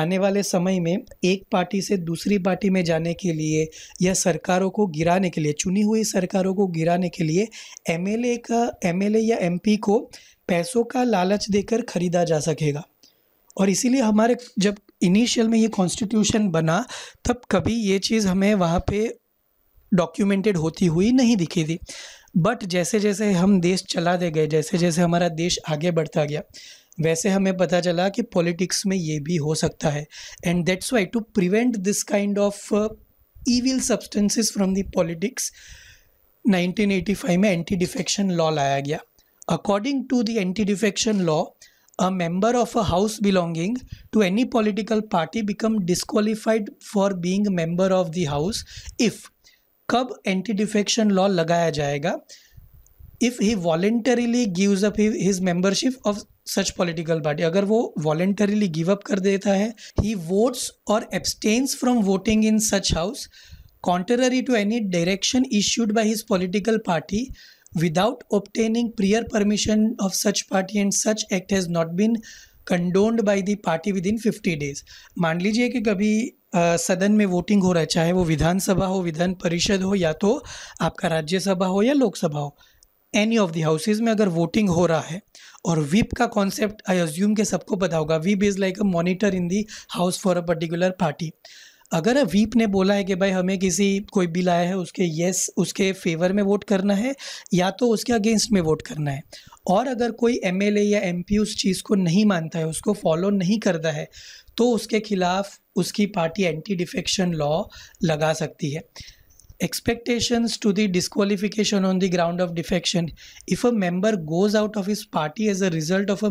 A: आने वाले समय में एक पार्टी से दूसरी पार्टी में जाने के लिए या सरकारों को गिराने के लिए चुनी हुई सरकारों को गिराने के लिए एम का एम या एम को पैसों का लालच देकर खरीदा जा सकेगा और इसीलिए हमारे जब इनिशियल में ये कॉन्स्टिट्यूशन बना तब कभी ये चीज़ हमें वहाँ पे डॉक्यूमेंटेड होती हुई नहीं दिखी थी बट जैसे जैसे हम देश चलाते गए जैसे जैसे हमारा देश आगे बढ़ता गया वैसे हमें पता चला कि पॉलिटिक्स में ये भी हो सकता है and that's why to prevent this kind of evil substances from the politics 1985 में एंटी डिफेक्शन लॉ लाया गया according to the anti defection law a member of a house belonging to any political party become disqualified for being member of the house if कब एंटी डिफेक्शन लॉ लगाया जाएगा if he voluntarily gives up his membership of such political party अगर वो वॉलेंटरीली गिव अप कर देता है ही वोट्स और abstains from voting in such house contrary to any direction issued by his political party without obtaining prior permission of such party and such act has not been condoned by the party within fifty days मान लीजिए कि कभी सदन में वोटिंग हो रहा है चाहे वो विधानसभा हो विधान परिषद हो या तो आपका राज्यसभा हो या लोकसभा हो एनी ऑफ दी हाउसेज में अगर वोटिंग हो रहा है और वीप का कॉन्सेप्ट आई अज्यूम के सबको पता होगा whip is like a monitor in the house for a particular party अगर वीप ने बोला है कि भाई हमें किसी कोई बिल आया है उसके येस उसके फेवर में वोट करना है या तो उसके अगेंस्ट में वोट करना है और अगर कोई एम या एम उस चीज़ को नहीं मानता है उसको फॉलो नहीं करता है तो उसके खिलाफ उसकी पार्टी एंटी डिफेक्शन लॉ लगा सकती है expectations to the disqualification on the ground of defection if a member goes out of his party as a result of a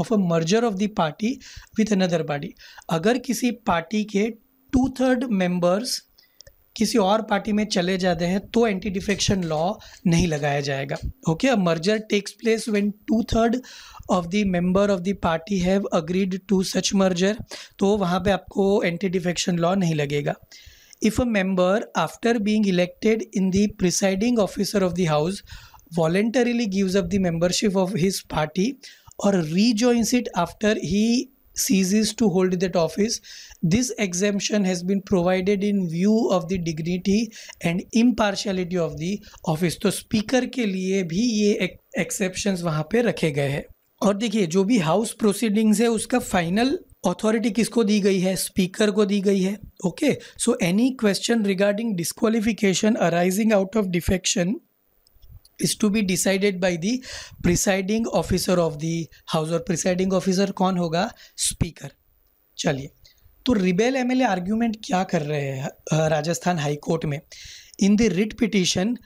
A: of a merger of the party with another party अगर किसी पार्टी के टू थर्ड मेंबर्स किसी और पार्टी में चले जाते हैं तो एंटी डिफेक्शन लॉ नहीं लगाया जाएगा okay merger takes place when two third of the member of the party have agreed to such merger तो वहाँ पे आपको एंटी डिफेक्शन लॉ नहीं लगेगा if a member after being elected in the presiding officer of the house voluntarily gives up the membership of his party or rejoins it after he ceases to hold that office this exemption has been provided in view of the dignity and impartiality of the office तो स्पीकर के लिए भी ये एक्सेप्शंस वहाँ पे रखे गए हैं और देखिए जो भी हाउस प्रोसीडिंग्स है उसका फाइनल अथॉरिटी किसको दी गई है स्पीकर को दी गई है okay so any question regarding disqualification arising out of defection is to be decided by the presiding officer of the house और प्रिसाइडिंग ऑफिसर कौन होगा स्पीकर चलिए तो rebel M L A argument क्या कर रहे हैं राजस्थान हाई कोर्ट में in the writ petition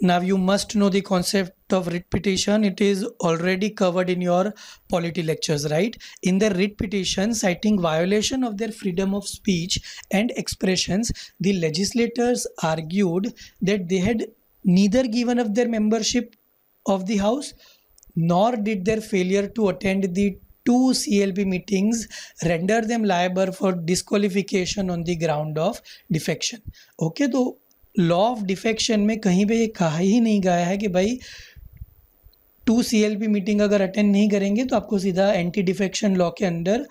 A: Now you must know the concept of repetition. It is already covered in your polity lectures, right? In the repetition citing violation of their freedom of speech and expressions, the legislators argued that they had neither given up their membership of the House nor did their failure to attend the two CLB meetings render them liable for disqualification on the ground of defection. Okay, though. Law of defection में कहीं पे ये कहा ही नहीं गया है कि भाई two C L P meeting अगर अटेंड नहीं करेंगे तो आपको सीधा एंटी डिफेक्शन लॉ के अंडर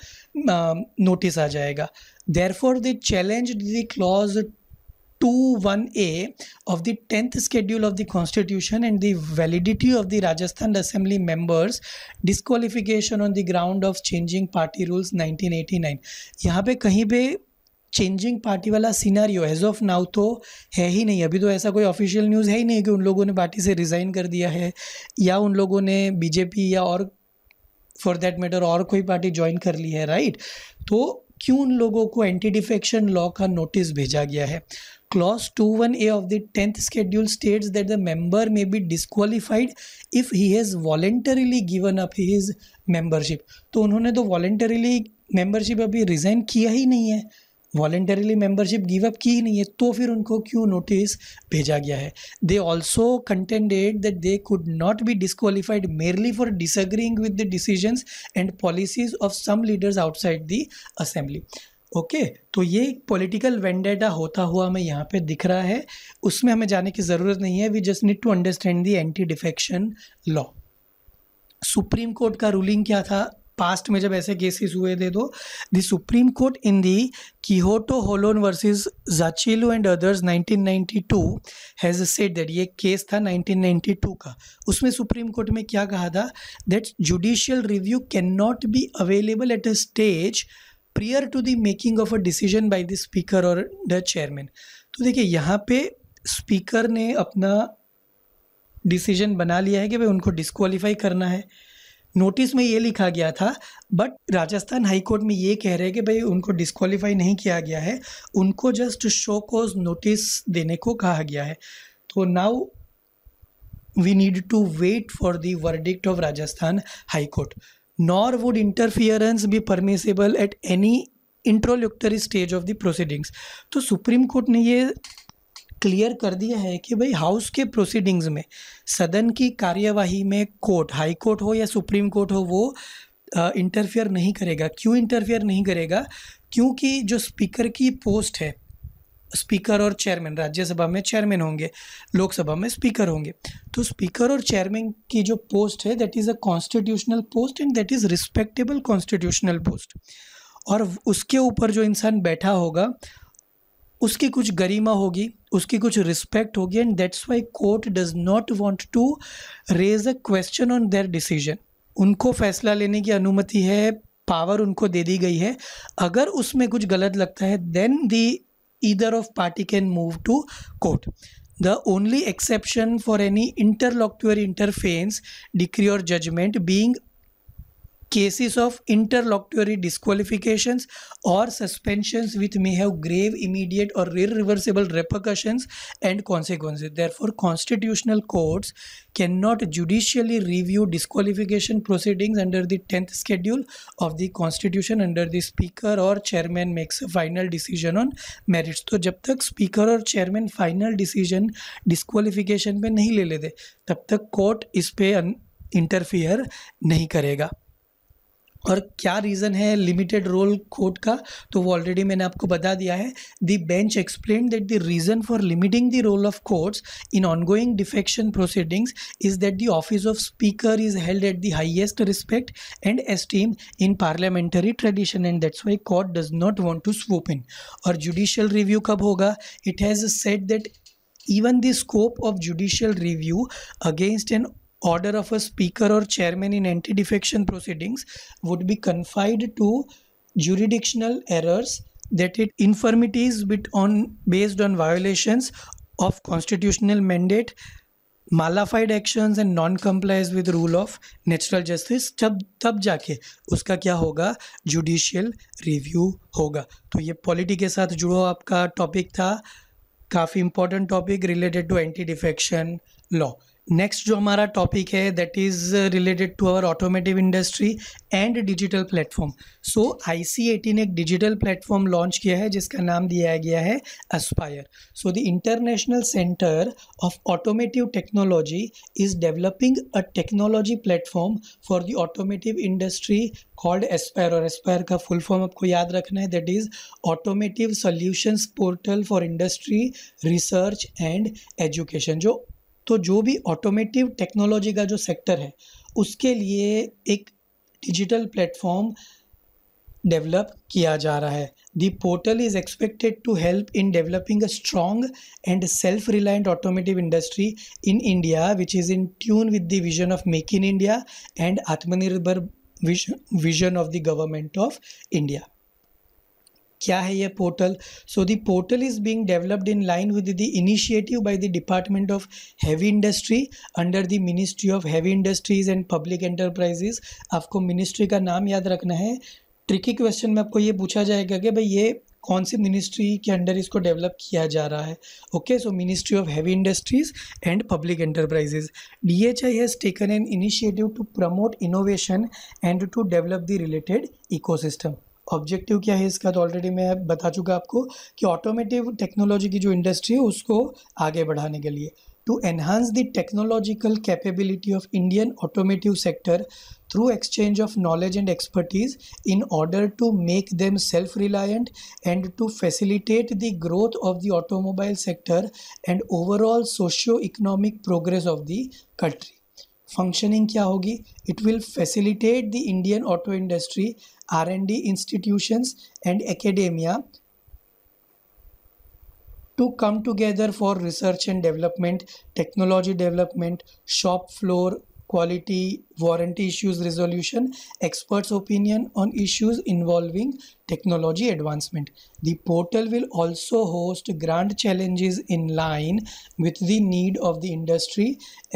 A: नोटिस आ जाएगा therefore the challenge the clause two one A of the tenth schedule of the constitution and the validity of the Rajasthan assembly members disqualification on the ground of changing party rules nineteen eighty nine यहाँ पे कहीं पर चेंजिंग पार्टी वाला सीनारियो एज ऑफ नाउ तो है ही नहीं अभी तो ऐसा कोई ऑफिशियल न्यूज़ है ही नहीं कि उन लोगों ने पार्टी से रिज़ाइन कर दिया है या उन लोगों ने बीजेपी या और फॉर देट मैटर और कोई पार्टी ज्वाइन कर ली है राइट तो क्यों उन लोगों को एंटी डिफेक्शन लॉ का नोटिस भेजा गया है one A of the tenth schedule states that the member may be disqualified if he has voluntarily given up his membership तो उन्होंने तो वॉलेंटरीली मेंबरशिप अभी रिज़ाइन किया ही नहीं है वॉलेंटरीली मेंबरशिप गिव अप की ही नहीं है तो फिर उनको क्यों नोटिस भेजा गया है they also contended that they could not be disqualified merely for disagreeing with the decision and policies of some leaders outside the assembly okay okay, तो ये पॉलिटिकल वेंडेटा होता हुआ हमें यहाँ पे दिख रहा है उसमें हमें जाने की ज़रूरत नहीं है we just need to understand the anti defection law supreme court का रूलिंग क्या था पास्ट में जब ऐसे केसेस हुए थे तो the supreme court in the Kihoto Hollohan versus Zachillhu and others 1992 has said that ये केस था 1992 का उसमें सुप्रीम कोर्ट में क्या कहा था that judicial review can not be available at a stage prior to the making of a decision by the speaker और द चेयरमैन तो देखिए यहाँ पे स्पीकर ने अपना डिसीजन बना लिया है कि भाई उनको डिस्कवालीफाई करना है नोटिस में ये लिखा गया था बट राजस्थान हाईकोर्ट में ये कह रहे हैं कि भाई उनको डिस्कवालीफाई नहीं किया गया है उनको जस्ट शो कोज नोटिस देने को कहा गया है तो now we need to wait for the verdict of Rajasthan High nor would interference be permissible at any interlocutory stage of the proceedings तो सुप्रीम कोर्ट ने ये क्लियर कर दिया है कि भाई हाउस के प्रोसीडिंग्स में सदन की कार्यवाही में कोर्ट हाई कोर्ट हो या सुप्रीम कोर्ट हो वो इंटरफेयर नहीं करेगा क्यों इंटरफेयर नहीं करेगा क्योंकि जो स्पीकर की पोस्ट है स्पीकर और चेयरमैन राज्यसभा में चेयरमैन होंगे लोकसभा में स्पीकर होंगे तो स्पीकर और चेयरमैन की जो पोस्ट है that is a constitutional post and that is respectable constitutional post और उसके ऊपर जो इंसान बैठा होगा उसकी कुछ गरिमा होगी उसकी कुछ रिस्पेक्ट होगी and that's why court does not want to raise a question on their decision उनको फैसला लेने की अनुमति है पावर उनको दे दी गई है अगर उसमें कुछ गलत लगता है then the either of party can move to court the only exception for any interlocutory interference decree और judgment being cases of interlocutory disqualification और suspension with may have grave immediate और ir reversible repercussion and consequence therefore constitutional courts can not judicially review disqualification proceedings under the tenth schedule of the constitution under the speaker और chairman makes a final decision on merits तो जब तक स्पीकर और चेयरमैन फाइनल डिसीजन डिस्कालिफिकेशन पर नहीं ले लेते तब तक कोर्ट इस पर इंटरफियर नहीं करेगा और क्या रीज़न है लिमिटेड रोल कोर्ट का तो वो ऑलरेडी मैंने आपको बता दिया है the bench explain that the reason for limiting the role of courts in ongoing defection proceedings is that the office of speaker is held at the highest respect and esteem in parliamentary tradition and that's why court does not want to swoop in और जुडिशियल रिव्यू कब होगा it has set that even the scope of judicial review against an order of a speaker or chairman in anti defection proceedings would be confined to jurisdictional errors that it infirmities bit on based on violations of constitutional mandate mala fide actions and non compliance with rule of natural justice tab तब जाके uska kya hoga judicial review hoga to ye polity ke sath judo aapka topic tha काफ़ी important topic related to anti defection law next जो हमारा टॉपिक है that is related to our automotive industry and digital platform so I C A T ने एक डिजिटल प्लेटफॉर्म लॉन्च किया है जिसका नाम दिया गया है aspire so the international centre of automotive technology is developing a technology platform for the automotive industry called aspire और एस्पायर का फुल फॉर्म आपको याद रखना है that is automotive solutions portal for industry research and education जो तो जो भी ऑटोमेटिव टेक्नोलॉजी का जो सेक्टर है उसके लिए एक डिजिटल प्लेटफॉर्म डेवलप किया जा रहा है the portal is expected to help in developing a strong and self reliant automotive industry in India which is in tune with the vision of make in India and Atmanirbhar vision of the government of India क्या है ये portal so the portal is being developed in line with the initiative by the department of heavy industry under the ministry of heavy industries and public enterprises आपको मिनिस्ट्री का नाम याद रखना है ट्रिकी क्वेश्चन में आपको ये पूछा जाएगा कि भाई ये कौन सी मिनिस्ट्री के अंडर इसको डेवलप किया जा रहा है okay so ministry of heavy industries and public enterprises D H I has taken an initiative to promote innovation and to develop the related ecosystem objective क्या है इसका तो ऑलरेडी मैं बता चुका आपको कि ऑटोमेटिव टेक्नोलॉजी की जो इंडस्ट्री है उसको आगे बढ़ाने के लिए to enhance the technological capability of Indian automotive sector through exchange of knowledge and expertise in order to make them self reliant and to facilitate the growth of the automobile sector and overall socio economic progress of the country functioning क्या होगी it will facilitate the Indian auto industry R and D institutions and academia to come together for research and development technology development shop floor quality, warranty issues resolution, experts' opinion on issues involving technology advancement. The portal will also host grand challenges in line with the need of the industry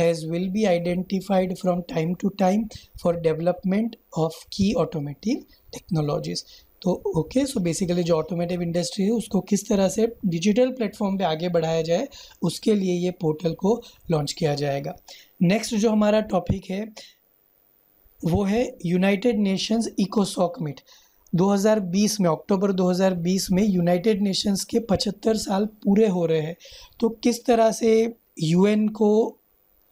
A: as will be identified from time to time for development of key automotive technologies. तो ओके सो बेसिकली जो ऑटोमेटिव इंडस्ट्री है उसको किस तरह से डिजिटल प्लेटफॉर्म पे आगे बढ़ाया जाए उसके लिए ये पोर्टल को लॉन्च किया जाएगा नेक्स्ट जो हमारा टॉपिक है वो है यूनाइटेड नेशंस इको सॉकमिट 2020 में अक्टूबर 2020 में यूनाइटेड नेशंस के 75 साल पूरे हो रहे हैं तो किस तरह से यूएन को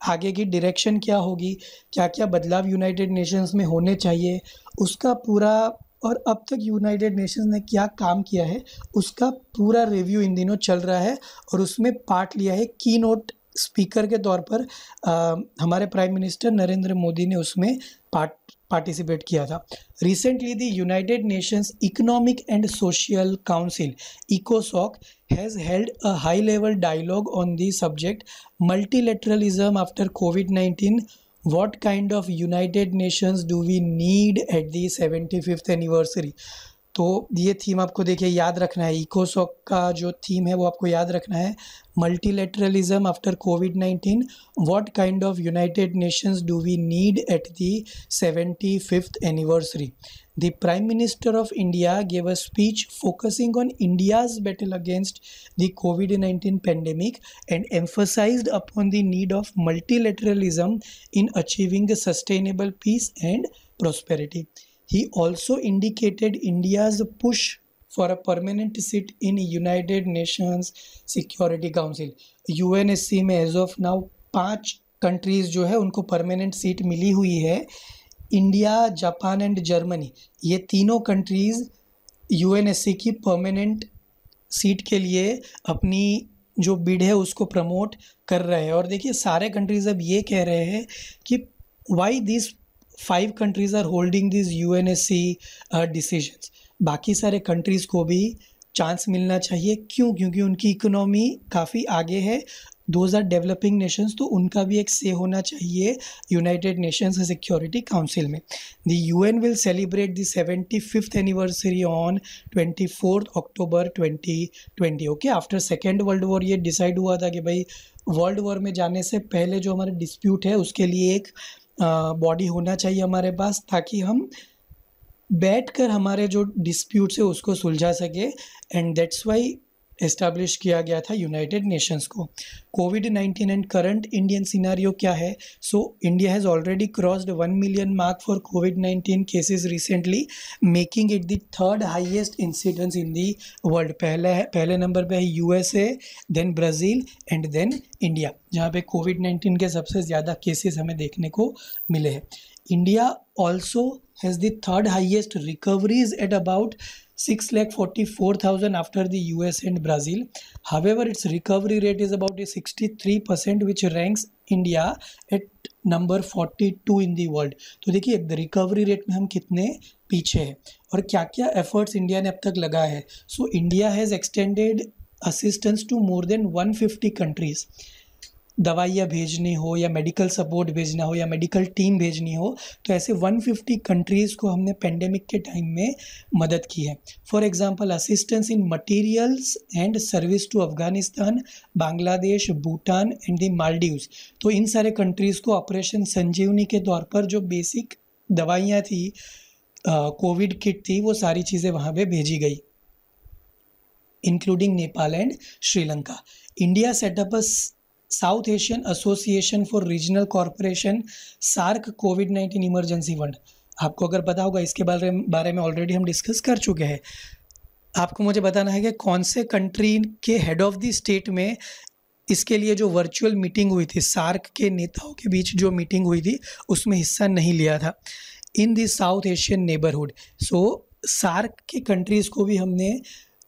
A: आगे की डायरेक्शन क्या होगी क्या क्या बदलाव यूनाइटेड नेशंस में होने चाहिए उसका पूरा और अब तक यूनाइटेड नेशंस ने क्या काम किया है उसका पूरा रिव्यू इन दिनों चल रहा है और उसमें पार्ट लिया है की नोट स्पीकर के तौर पर आ, हमारे प्राइम मिनिस्टर नरेंद्र मोदी ने उसमें पार्ट पार्टिसिपेट किया था recently the United Nations economic and social council इकोसॉक has held a high level dialogue on the subject multilateralism after COVID nineteen kind of United Nations do we need at the seventy fifth anniversary तो ये थीम आपको देखिए याद रखना है इकोसॉक का जो थीम है वो आपको याद रखना है multilateralism after COVID nineteen what kind of United Nations do we need at the seventy fifth anniversary the prime minister of India gave a speech focusing on India's battle against the COVID nineteen pandemic and emphasise upon the need of multilateralism in achieving sustainable peace and prosperity He also indicated India's push for a permanent seat in United Nations security council unsc में एज ऑफ नाउ पांच कंट्रीज़ जो है उनको परमानेंट सीट मिली हुई है इंडिया जापान एंड जर्मनी ये तीनों कंट्रीज़ unsc की परमानेंट सीट के लिए अपनी जो बिड है उसको प्रमोट कर रहे हैं और देखिए सारे कंट्रीज़ अब ये कह रहे हैं कि why this five countries are holding this U N S C decision बाकी सारे कंट्रीज़ को भी चांस मिलना चाहिए क्यों क्योंकि उनकी इकोनॉमी काफ़ी आगे है दोज आर डेवलपिंग नेशंस तो उनका भी एक से होना चाहिए यूनाइटेड नेशंस सिक्योरिटी काउंसिल में the UN will celebrate the seventy fifth anniversary on twenty fourth October twenty twenty okay after second world war ये डिसाइड हुआ था कि भाई वर्ल्ड वॉर में जाने से पहले जो हमारा डिस्प्यूट है उसके लिए एक बॉडी होना चाहिए हमारे पास ताकि हम बैठ कर हमारे जो डिस्प्यूट्स है उसको सुलझा सके एंड दैट्स वाई इस्टेब्लिश किया गया था यूनाइटेड नेशंस को COVID nineteen and current Indian scenario क्या है so India has already crossed one million mark for COVID nineteen cases recently making it the third highest incidence in the world पहले है पहले नंबर पर है U S A then Brazil and then India जहाँ पे कोविड नाइन्टीन के सबसे ज़्यादा केसेज हमें देखने को मिले हैं India also has the third highest recoveries at about 6 lakh 44,000 after the US and Brazil. However, its recovery rate is about percent which ranks India at number two in the world तो देखिए रिकवरी रेट में हम कितने पीछे हैं और क्या क्या एफर्ट्स इंडिया ने अब तक लगाए हैं so India has extended assistance to more than fifty countries दवाइयाँ भेजनी हो या मेडिकल सपोर्ट भेजना हो या मेडिकल टीम भेजनी हो तो ऐसे 150 कंट्रीज़ को हमने पेंडेमिक के टाइम में मदद की है for example assistance in materials and service to Afghanistan Bangladesh Bhutan and the Maldives तो इन सारे कंट्रीज़ को ऑपरेशन संजीवनी के तौर पर जो बेसिक दवाइयाँ थी कोविड किट थी वो सारी चीज़ें वहाँ पर भेजी गई including Nepal and Sri Lanka India set up South Asian association for regional corporation SAARC COVID nineteen emergency fund आपको अगर पता होगा इसके बारे में बारे में ऑलरेडी हम डिस्कस कर चुके हैं आपको मुझे बताना है कि कौन से कंट्री के हेड ऑफ द स्टेट में इसके लिए जो वर्चुअल मीटिंग हुई थी सार्क के नेताओं के बीच जो मीटिंग हुई थी उसमें हिस्सा नहीं लिया था in the South Asian neighbourhood so SAARC के कंट्रीज़ को भी हमने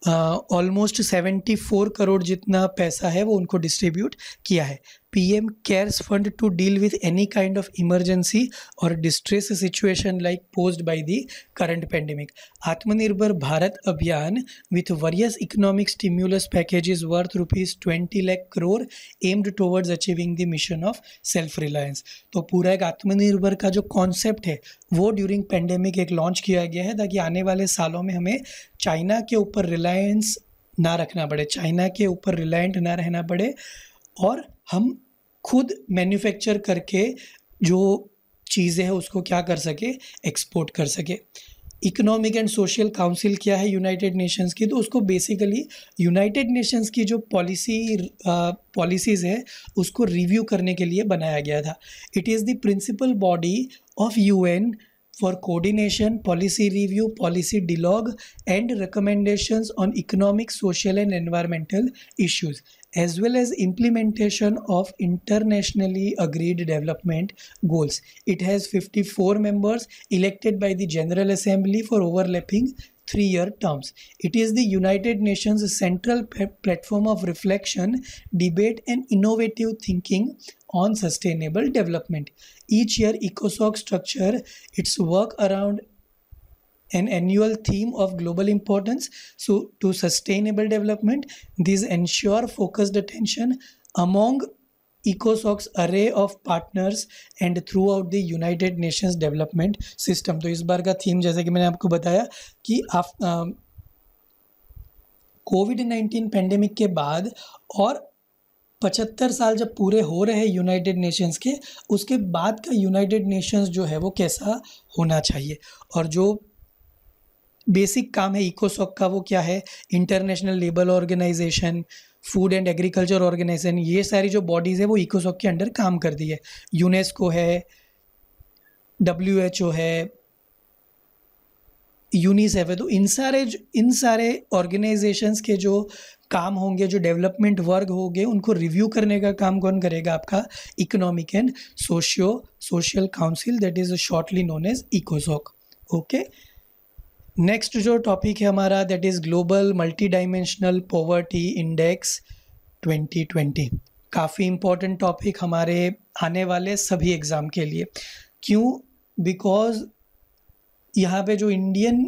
A: ऑलमोस्ट सेवेंटी फोर करोड़ जितना पैसा है वो उनको डिस्ट्रीब्यूट किया है P M CARES fund to deal with any kind of emergency और distress situation like posed by the current pandemic Atmanirbhar Bharat Abhiyan with various economic stimulus packages worth rupees twenty lakh crore aimed towards achieving the mission of self reliance तो पूरा एक आत्मनिर्भर का जो कॉन्सेप्ट है वो ड्यूरिंग पेंडेमिक एक लॉन्च किया गया है ताकि आने वाले सालों में हमें चाइना के ऊपर रिलायंस ना रखना पड़े चाइना के ऊपर रिलायंट ना रहना पड़े और हम खुद मैन्युफैक्चर करके जो चीज़ें हैं उसको क्या कर सके एक्सपोर्ट कर सके इकोनॉमिक एंड सोशल काउंसिल क्या है यूनाइटेड नेशंस की तो उसको बेसिकली यूनाइटेड नेशंस की जो पॉलिसी पॉलिसीज़ है उसको रिव्यू करने के लिए बनाया गया था it is the principal body of UN for coordination, policy review, policy dialogue, and recommendations on economic, social, and environmental issues. as well as implementation of internationally agreed development goals. It has 54 members elected by the General Assembly for overlapping three year terms. It is the United Nations central platform of reflection, debate, and innovative thinking on sustainable development. Each year, ECOSOC structure its work around an annual theme of global importance so, to sustainable development. These ensure focused attention among ecosoc's array of partners and throughout the united nations development system system तो इस बार का थीम जैसे कि मैंने आपको बताया कि कोविड नाइन्टीन पेंडेमिक के बाद और पचहत्तर साल जब पूरे हो रहे हैं यूनाइटेड नेशंस के उसके बाद का यूनाइटेड नेशंस जो है वो कैसा होना चाहिए और जो बेसिक काम है इकोसॉक का वो क्या है International Labour Organization Food and Agriculture Organization ये सारी जो बॉडीज़ है वो इकोसॉक के अंडर काम करती है यूनेस्को है डब्ल्यू एच ओ है यूनिसेफ है तो इन सारे इन सारे ऑर्गेनाइजेशंस के जो काम होंगे जो डेवलपमेंट वर्क होंगे उनको रिव्यू करने का काम कौन करेगा आपका economic and socio social council that is shortly known as इकोसॉक ओके नेक्स्ट जो टॉपिक है हमारा that is global multi dimensional poverty index 2020 काफ़ी इम्पोर्टेंट टॉपिक हमारे आने वाले सभी एग्ज़ाम के लिए क्यों बिकॉज यहाँ पे जो इंडियन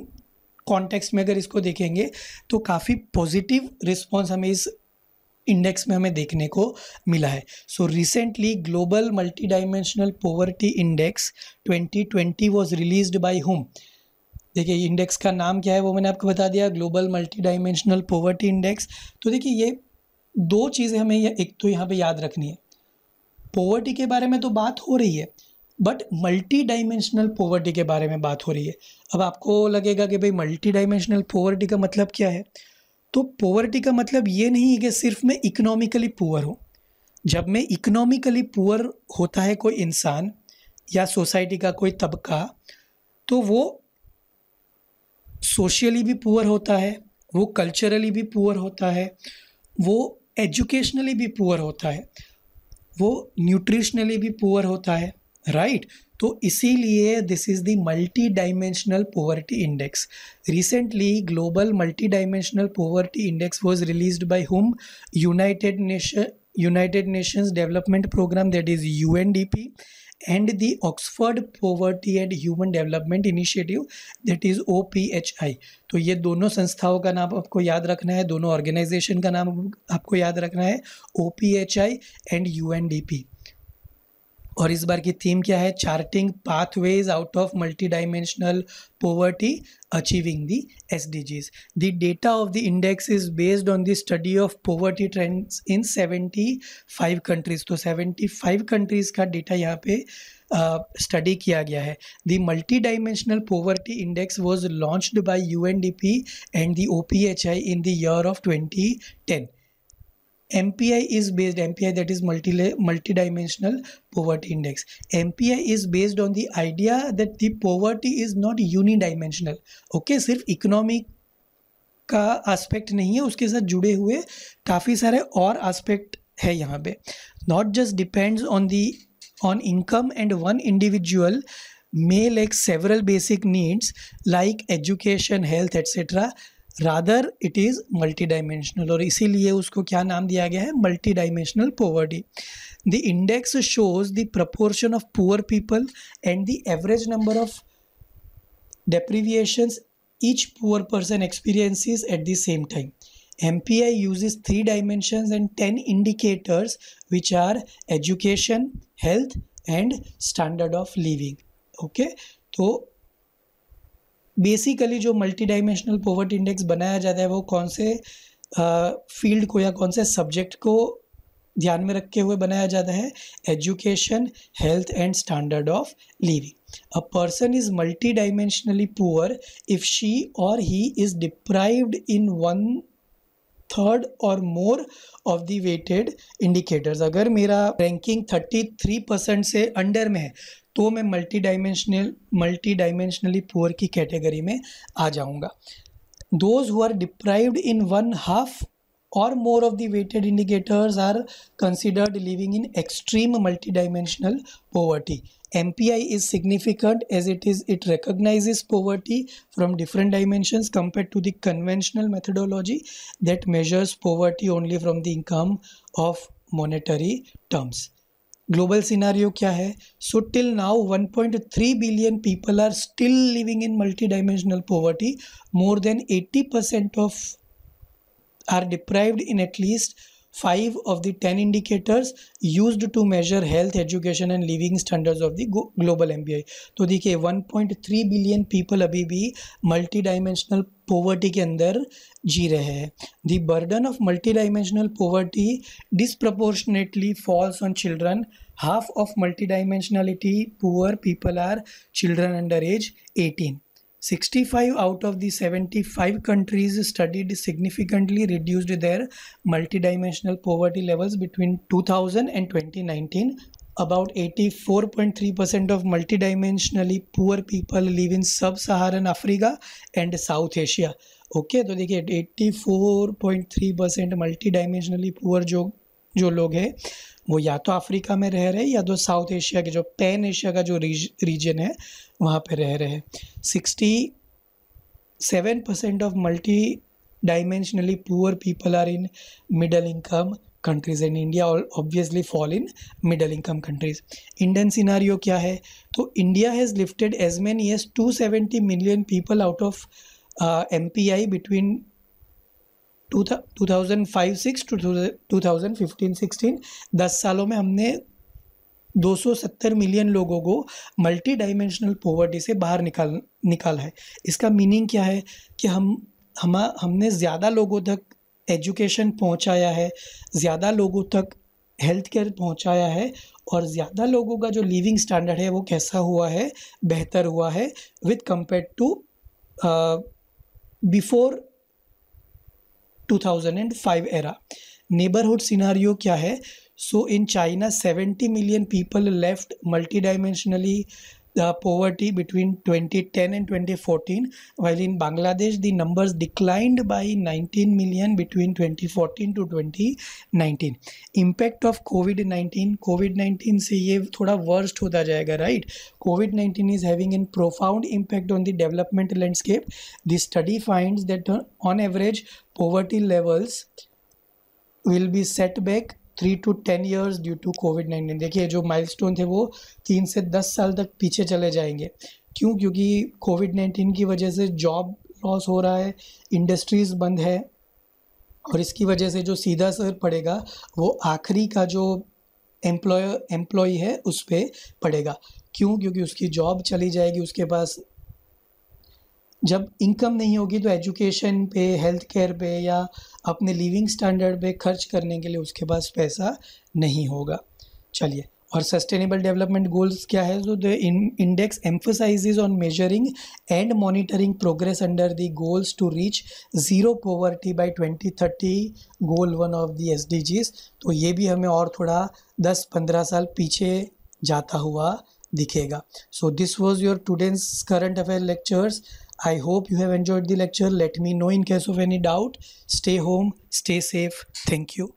A: कॉन्टेक्स्ट में अगर इसको देखेंगे तो काफ़ी पॉजिटिव रिस्पॉन्स हमें इस इंडेक्स में हमें देखने को मिला है so recently global multi dimensional poverty index 2020 was released by whom देखिए इंडेक्स का नाम क्या है वो मैंने आपको बता दिया global multi dimensional poverty index तो देखिए ये दो चीज़ें हमें ये एक तो यहाँ पे याद रखनी है पोवर्टी के बारे में तो बात हो रही है बट मल्टी डायमेंशनल पोवर्टी के बारे में बात हो रही है अब आपको लगेगा कि भाई मल्टी डायमेंशनल पोवर्टी का मतलब क्या है तो पोवर्टी का मतलब ये नहीं है कि सिर्फ मैं इकोनॉमिकली पुअर हूँ जब मैं इकोनॉमिकली पुअर होता है कोई इंसान या सोसाइटी का कोई तबका तो वो सोशली भी पुअर होता है वो कल्चरली भी पुअर होता है वो एजुकेशनली भी पुअर होता है वो न्यूट्रिशनली भी पुअर होता है राइट right? तो इसीलिए this is the multi dimensional poverty index recently global multi dimensional poverty index was released by whom United Nation United Nations Development Programme that is U N D P and the Oxford poverty and human development initiative that is O P H I तो ये दोनों संस्थाओं का नाम आपको याद रखना है दोनों ऑर्गेनाइजेशन का नाम आपको याद रखना है O P H I and U N D P और इस बार की थीम क्या है charting pathways out of multi dimensional poverty achieving the S D Gs the data of the index is based on the study of poverty trends in seventy five countries तो सेवेंटी फाइव कंट्रीज का डेटा यहाँ पे स्टडी uh, किया गया है the multi dimensional poverty index was launched by you N D P and the O P H I in the of twenty ten MPI is based, MPI that is multi multi-dimensional poverty index. MPI is based on the idea that the poverty is not unidimensional. Okay, सिर्फ इकोनॉमिक का एस्पेक्ट नहीं है उसके साथ जुड़े हुए काफ़ी सारे और एस्पेक्ट है यहाँ पे not just depends on the on income and one individual may lack several basic needs like education health etc rather it is multi dimensional और इसीलिए उसको क्या नाम दिया गया है multi dimensional poverty the index shows the proportion of poor people and the average number of deprivations each poor person experiences at the same time M P I uses three dimension and ten indicators which are education health and standard of living okay तो बेसिकली जो मल्टी डायमेंशनल पोवर्टी इंडेक्स बनाया जाता है वो कौन से फील्ड को या कौन से सब्जेक्ट को ध्यान में रखे हुए बनाया जाता है education health and standard of living a person is multi dimensionally poor if she or he is deprived in one third or more of the weighted indicators अगर मेरा रैंकिंग थर्टी थ्री परसेंट से अंडर में है तो मैं multi dimensional multi dimensionally poor की कैटेगरी में आ जाऊंगा those who are deprived in one half or more of the weighted indicators are considered living in extreme multi dimensional poverty M P I is significant as it is it recognize poverty from different dimension compare to the conventional methodology that measures poverty only from the income of monetary terms global scenario क्या है so till now 1.3 billion people are still living in multi dimensional poverty more than 80 percent of are deprived in at least five of the ten indicators use to measure health education and living standards of the global M तो देखिए 1.3 बिलियन पीपल अभी भी मल्टी डायमेंशनल पोवर्टी के अंदर जी रहे हैं the burden of multi dimensional poverty disproportionately falls on children half of multi dimensionality poor people are children under age eighteen sixty five out of the seventy five countries studied significantly reduced their multi dimensional poverty levels between two thousand and twenty nineteen about 84.3% of multidimensionally poor people live in sub-saharan africa and south asia okay okay, तो देखिए 84.3 परसेंट मल्टी डायमेंशनली पुअर जो जो लोग हैं वो या तो अफ्रीका में रह रहे हैं या तो साउथ एशिया के जो पैन एशिया का जो रीजन है वहाँ पे रह रहे हैं sixty seven percent of multi dimensionally poor people are in middle income countries and India obviously fall in middle income countries Indian scenario क्या है तो India has lifted as many as two seventy million people out of M P I between two two thousand five six to two thousand fifteen sixteen दस सालों में हमने दो सौ सत्तर मिलियन लोगों को मल्टी डाइमेंशनल पॉवर्टी से बाहर निकाल निकाला है इसका मीनिंग क्या है कि हम हम हमने ज़्यादा लोगों तक एजुकेशन पहुंचाया है ज़्यादा लोगों तक हेल्थ केयर पहुंचाया है और ज़्यादा लोगों का जो लिविंग स्टैंडर्ड है वो कैसा हुआ है बेहतर हुआ है with compare to before 2005 era neighbourhood scenario क्या है so in China 70 million people left multi dimensionally The poverty between 2010 and 2014, while in Bangladesh the numbers declined by 19 million between 2014 to 2019. Impact of COVID-19, COVID-19 से ये थोड़ा worst होता जाएगा, right? COVID-19 is having a profound impact on the development landscape. The study finds that on average poverty levels will be set back three to ten years due to Covid nineteen देखिए जो माइल थे वो तीन से दस साल तक पीछे चले जाएंगे क्यों क्योंकि कोविड नाइन्टीन की वजह से जॉब लॉस हो रहा है इंडस्ट्रीज़ बंद है और इसकी वजह से जो सीधा असर पड़ेगा वो आखिरी का जो एम्प्लॉय एम्प्लॉय है उस पर पड़ेगा क्यों क्योंकि उसकी जॉब चली जाएगी उसके पास जब इनकम नहीं होगी तो एजुकेशन पे हेल्थ केयर पे या अपने लिविंग स्टैंडर्ड पे खर्च करने के लिए उसके पास पैसा नहीं होगा चलिए और सस्टेनेबल डेवलपमेंट गोल्स क्या है तो the index emphasise on measuring and monitoring progress under the goals to reach zero by by 2030 goal one of the Gs तो ये भी हमें और थोडा दस पंद्रह साल पीछे जाता हुआ दिखेगा so this was your students current affair lectures I hope you have enjoyed the lecture. Let me know in case of any doubt. Stay home, stay safe. Thank you.